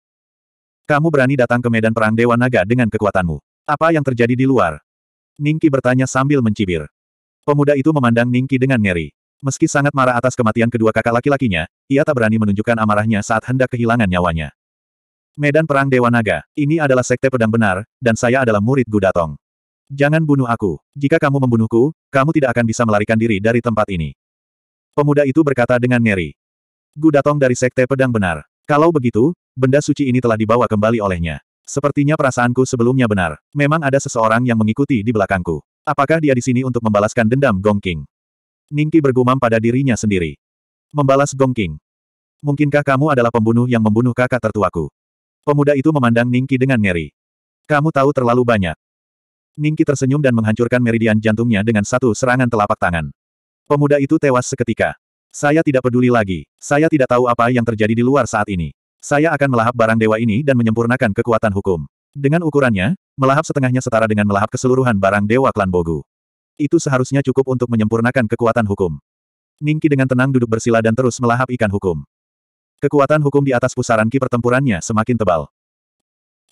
Kamu berani datang ke medan perang Dewa Naga dengan kekuatanmu. Apa yang terjadi di luar? Ningki bertanya sambil mencibir. Pemuda itu memandang Ningki dengan ngeri. Meski sangat marah atas kematian kedua kakak laki-lakinya, ia tak berani menunjukkan amarahnya saat hendak kehilangan nyawanya. Medan Perang Dewa Naga, ini adalah sekte pedang benar, dan saya adalah murid Gudatong. Jangan bunuh aku. Jika kamu membunuhku, kamu tidak akan bisa melarikan diri dari tempat ini. Pemuda itu berkata dengan ngeri. Gudatong dari sekte pedang benar. Kalau begitu, benda suci ini telah dibawa kembali olehnya. Sepertinya perasaanku sebelumnya benar. Memang ada seseorang yang mengikuti di belakangku. Apakah dia di sini untuk membalaskan dendam Gong King? Ningki bergumam pada dirinya sendiri. Membalas Gong King. Mungkinkah kamu adalah pembunuh yang membunuh kakak tertuaku? Pemuda itu memandang Ningki dengan ngeri. Kamu tahu terlalu banyak. Ningki tersenyum dan menghancurkan meridian jantungnya dengan satu serangan telapak tangan. Pemuda itu tewas seketika. Saya tidak peduli lagi. Saya tidak tahu apa yang terjadi di luar saat ini. Saya akan melahap barang dewa ini dan menyempurnakan kekuatan hukum. Dengan ukurannya, melahap setengahnya setara dengan melahap keseluruhan barang dewa klan Bogu. Itu seharusnya cukup untuk menyempurnakan kekuatan hukum. Ningki dengan tenang duduk bersila dan terus melahap ikan hukum. Kekuatan hukum di atas pusaran ki pertempurannya semakin tebal.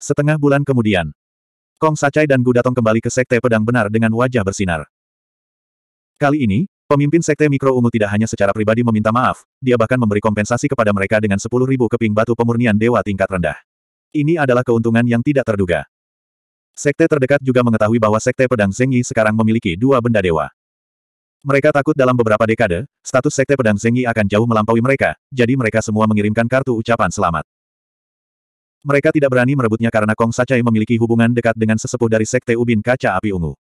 Setengah bulan kemudian, Kong Sacai dan Gu Gudatong kembali ke Sekte Pedang Benar dengan wajah bersinar. Kali ini, pemimpin Sekte Mikro Ungu tidak hanya secara pribadi meminta maaf, dia bahkan memberi kompensasi kepada mereka dengan 10.000 keping batu pemurnian dewa tingkat rendah. Ini adalah keuntungan yang tidak terduga. Sekte terdekat juga mengetahui bahwa Sekte Pedang Zengyi sekarang memiliki dua benda dewa. Mereka takut dalam beberapa dekade, status Sekte Pedang Zengyi akan jauh melampaui mereka, jadi mereka semua mengirimkan kartu ucapan selamat. Mereka tidak berani merebutnya karena Kong Sacai memiliki hubungan dekat dengan sesepuh dari Sekte Ubin Kaca Api Ungu.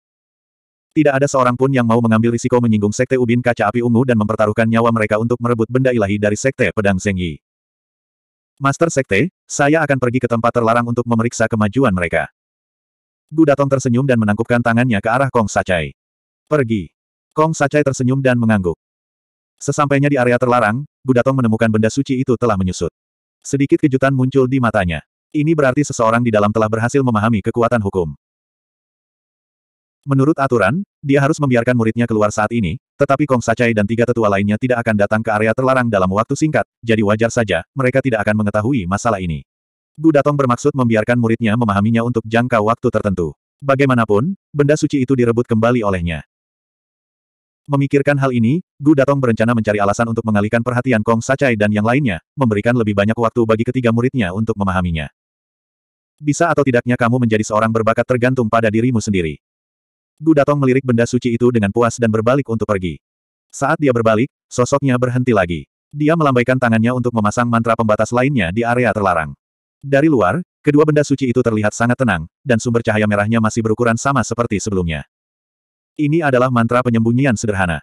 Tidak ada seorang pun yang mau mengambil risiko menyinggung Sekte Ubin Kaca Api Ungu dan mempertaruhkan nyawa mereka untuk merebut benda ilahi dari Sekte Pedang Zengyi. Master Sekte, saya akan pergi ke tempat terlarang untuk memeriksa kemajuan mereka. Bu tersenyum dan menangkupkan tangannya ke arah Kong Sacai. Pergi. Kong Sacai tersenyum dan mengangguk. Sesampainya di area terlarang, Bu menemukan benda suci itu telah menyusut. Sedikit kejutan muncul di matanya. Ini berarti seseorang di dalam telah berhasil memahami kekuatan hukum. Menurut aturan, dia harus membiarkan muridnya keluar saat ini, tetapi Kong Sacai dan tiga tetua lainnya tidak akan datang ke area terlarang dalam waktu singkat, jadi wajar saja, mereka tidak akan mengetahui masalah ini. Gu Datong bermaksud membiarkan muridnya memahaminya untuk jangka waktu tertentu. Bagaimanapun, benda suci itu direbut kembali olehnya. Memikirkan hal ini, Gu Datong berencana mencari alasan untuk mengalihkan perhatian Kong Sacai dan yang lainnya, memberikan lebih banyak waktu bagi ketiga muridnya untuk memahaminya. Bisa atau tidaknya kamu menjadi seorang berbakat tergantung pada dirimu sendiri. Gu Datong melirik benda suci itu dengan puas dan berbalik untuk pergi. Saat dia berbalik, sosoknya berhenti lagi. Dia melambaikan tangannya untuk memasang mantra pembatas lainnya di area terlarang. Dari luar, kedua benda suci itu terlihat sangat tenang, dan sumber cahaya merahnya masih berukuran sama seperti sebelumnya. Ini adalah mantra penyembunyian sederhana.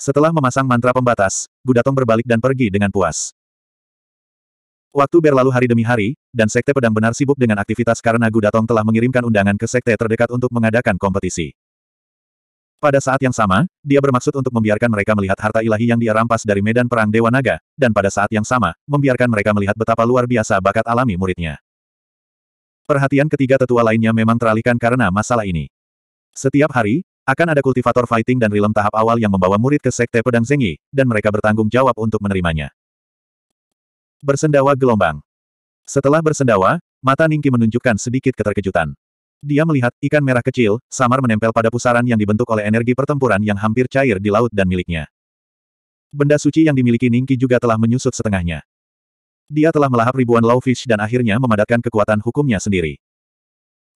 Setelah memasang mantra pembatas, Gudatong berbalik dan pergi dengan puas. Waktu berlalu hari demi hari, dan Sekte Pedang benar sibuk dengan aktivitas karena Gudatong telah mengirimkan undangan ke Sekte terdekat untuk mengadakan kompetisi. Pada saat yang sama, dia bermaksud untuk membiarkan mereka melihat harta ilahi yang dia rampas dari medan perang Dewa Naga, dan pada saat yang sama, membiarkan mereka melihat betapa luar biasa bakat alami muridnya. Perhatian ketiga tetua lainnya memang teralihkan karena masalah ini. Setiap hari, akan ada kultivator fighting dan rilem tahap awal yang membawa murid ke Sekte Pedang Zengi, dan mereka bertanggung jawab untuk menerimanya. Bersendawa Gelombang Setelah bersendawa, mata Ningki menunjukkan sedikit keterkejutan. Dia melihat, ikan merah kecil, samar menempel pada pusaran yang dibentuk oleh energi pertempuran yang hampir cair di laut dan miliknya. Benda suci yang dimiliki Ningki juga telah menyusut setengahnya. Dia telah melahap ribuan low fish dan akhirnya memadatkan kekuatan hukumnya sendiri.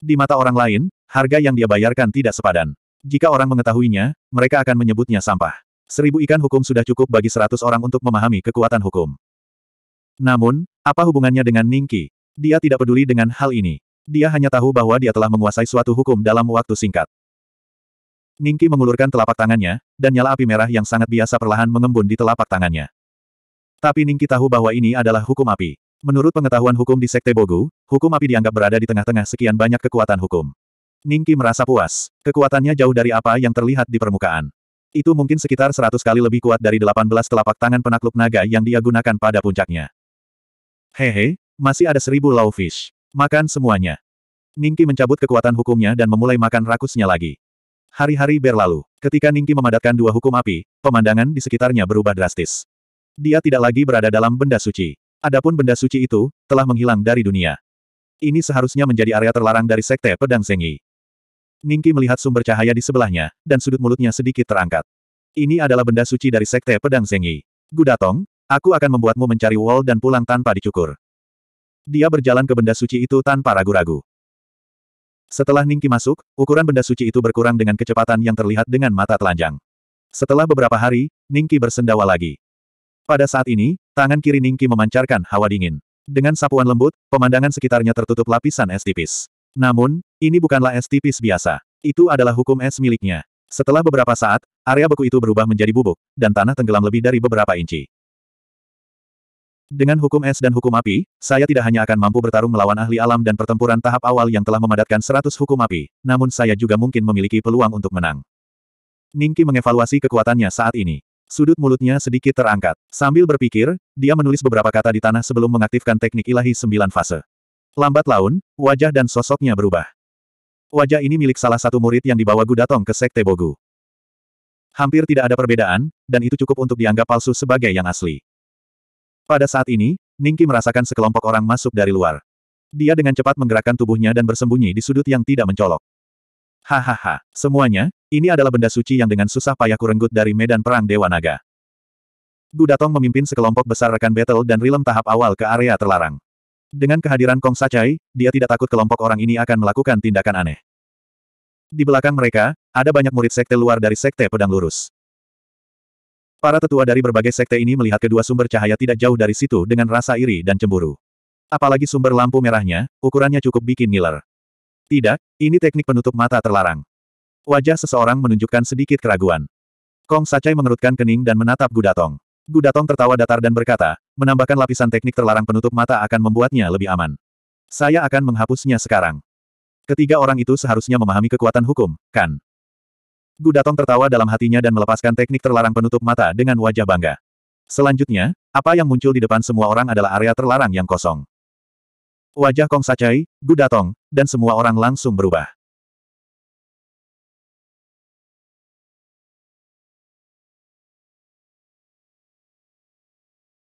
Di mata orang lain, harga yang dia bayarkan tidak sepadan. Jika orang mengetahuinya, mereka akan menyebutnya sampah. Seribu ikan hukum sudah cukup bagi seratus orang untuk memahami kekuatan hukum. Namun, apa hubungannya dengan Ningki? Dia tidak peduli dengan hal ini. Dia hanya tahu bahwa dia telah menguasai suatu hukum dalam waktu singkat. Ningki mengulurkan telapak tangannya, dan nyala api merah yang sangat biasa perlahan mengembun di telapak tangannya. Tapi Ningki tahu bahwa ini adalah hukum api. Menurut pengetahuan hukum di Sekte Bogu, hukum api dianggap berada di tengah-tengah sekian banyak kekuatan hukum. Ningki merasa puas. Kekuatannya jauh dari apa yang terlihat di permukaan. Itu mungkin sekitar 100 kali lebih kuat dari delapan belas telapak tangan penakluk naga yang dia gunakan pada puncaknya. Hehe, masih ada seribu lawfish. Makan semuanya. Ningki mencabut kekuatan hukumnya dan memulai makan rakusnya lagi. Hari-hari berlalu. Ketika Ningki memadatkan dua hukum api, pemandangan di sekitarnya berubah drastis. Dia tidak lagi berada dalam benda suci. Adapun benda suci itu, telah menghilang dari dunia. Ini seharusnya menjadi area terlarang dari Sekte Pedang Sengi. Ningki melihat sumber cahaya di sebelahnya, dan sudut mulutnya sedikit terangkat. Ini adalah benda suci dari Sekte Pedang Sengi. Gudatong, aku akan membuatmu mencari wall dan pulang tanpa dicukur. Dia berjalan ke benda suci itu tanpa ragu-ragu. Setelah Ningki masuk, ukuran benda suci itu berkurang dengan kecepatan yang terlihat dengan mata telanjang. Setelah beberapa hari, Ningki bersendawa lagi. Pada saat ini, tangan kiri Ningki memancarkan hawa dingin. Dengan sapuan lembut, pemandangan sekitarnya tertutup lapisan es tipis. Namun, ini bukanlah es tipis biasa. Itu adalah hukum es miliknya. Setelah beberapa saat, area beku itu berubah menjadi bubuk, dan tanah tenggelam lebih dari beberapa inci. Dengan hukum es dan hukum api, saya tidak hanya akan mampu bertarung melawan ahli alam dan pertempuran tahap awal yang telah memadatkan 100 hukum api, namun saya juga mungkin memiliki peluang untuk menang. Ningki mengevaluasi kekuatannya saat ini. Sudut mulutnya sedikit terangkat. Sambil berpikir, dia menulis beberapa kata di tanah sebelum mengaktifkan teknik ilahi sembilan fase. Lambat laun, wajah dan sosoknya berubah. Wajah ini milik salah satu murid yang dibawa Gudatong ke Sekte Bogu. Hampir tidak ada perbedaan, dan itu cukup untuk dianggap palsu sebagai yang asli. Pada saat ini, Ningki merasakan sekelompok orang masuk dari luar. Dia dengan cepat menggerakkan tubuhnya dan bersembunyi di sudut yang tidak mencolok. Hahaha, semuanya, ini adalah benda suci yang dengan susah payah kurenggut dari medan perang Dewa Naga. Gudatong memimpin sekelompok besar rekan battle dan rilem tahap awal ke area terlarang. Dengan kehadiran Kong Sacai, dia tidak takut kelompok orang ini akan melakukan tindakan aneh. Di belakang mereka, ada banyak murid sekte luar dari sekte pedang lurus. Para tetua dari berbagai sekte ini melihat kedua sumber cahaya tidak jauh dari situ dengan rasa iri dan cemburu. Apalagi sumber lampu merahnya, ukurannya cukup bikin ngiler. Tidak, ini teknik penutup mata terlarang. Wajah seseorang menunjukkan sedikit keraguan. Kong Sacai mengerutkan kening dan menatap Gudatong. Gudatong tertawa datar dan berkata, menambahkan lapisan teknik terlarang penutup mata akan membuatnya lebih aman. Saya akan menghapusnya sekarang. Ketiga orang itu seharusnya memahami kekuatan hukum, kan? Gudatong tertawa dalam hatinya dan melepaskan teknik terlarang penutup mata dengan wajah bangga. Selanjutnya, apa yang muncul di depan semua orang adalah area terlarang yang kosong. Wajah Kong Sacai, Gudatong, dan semua orang langsung berubah.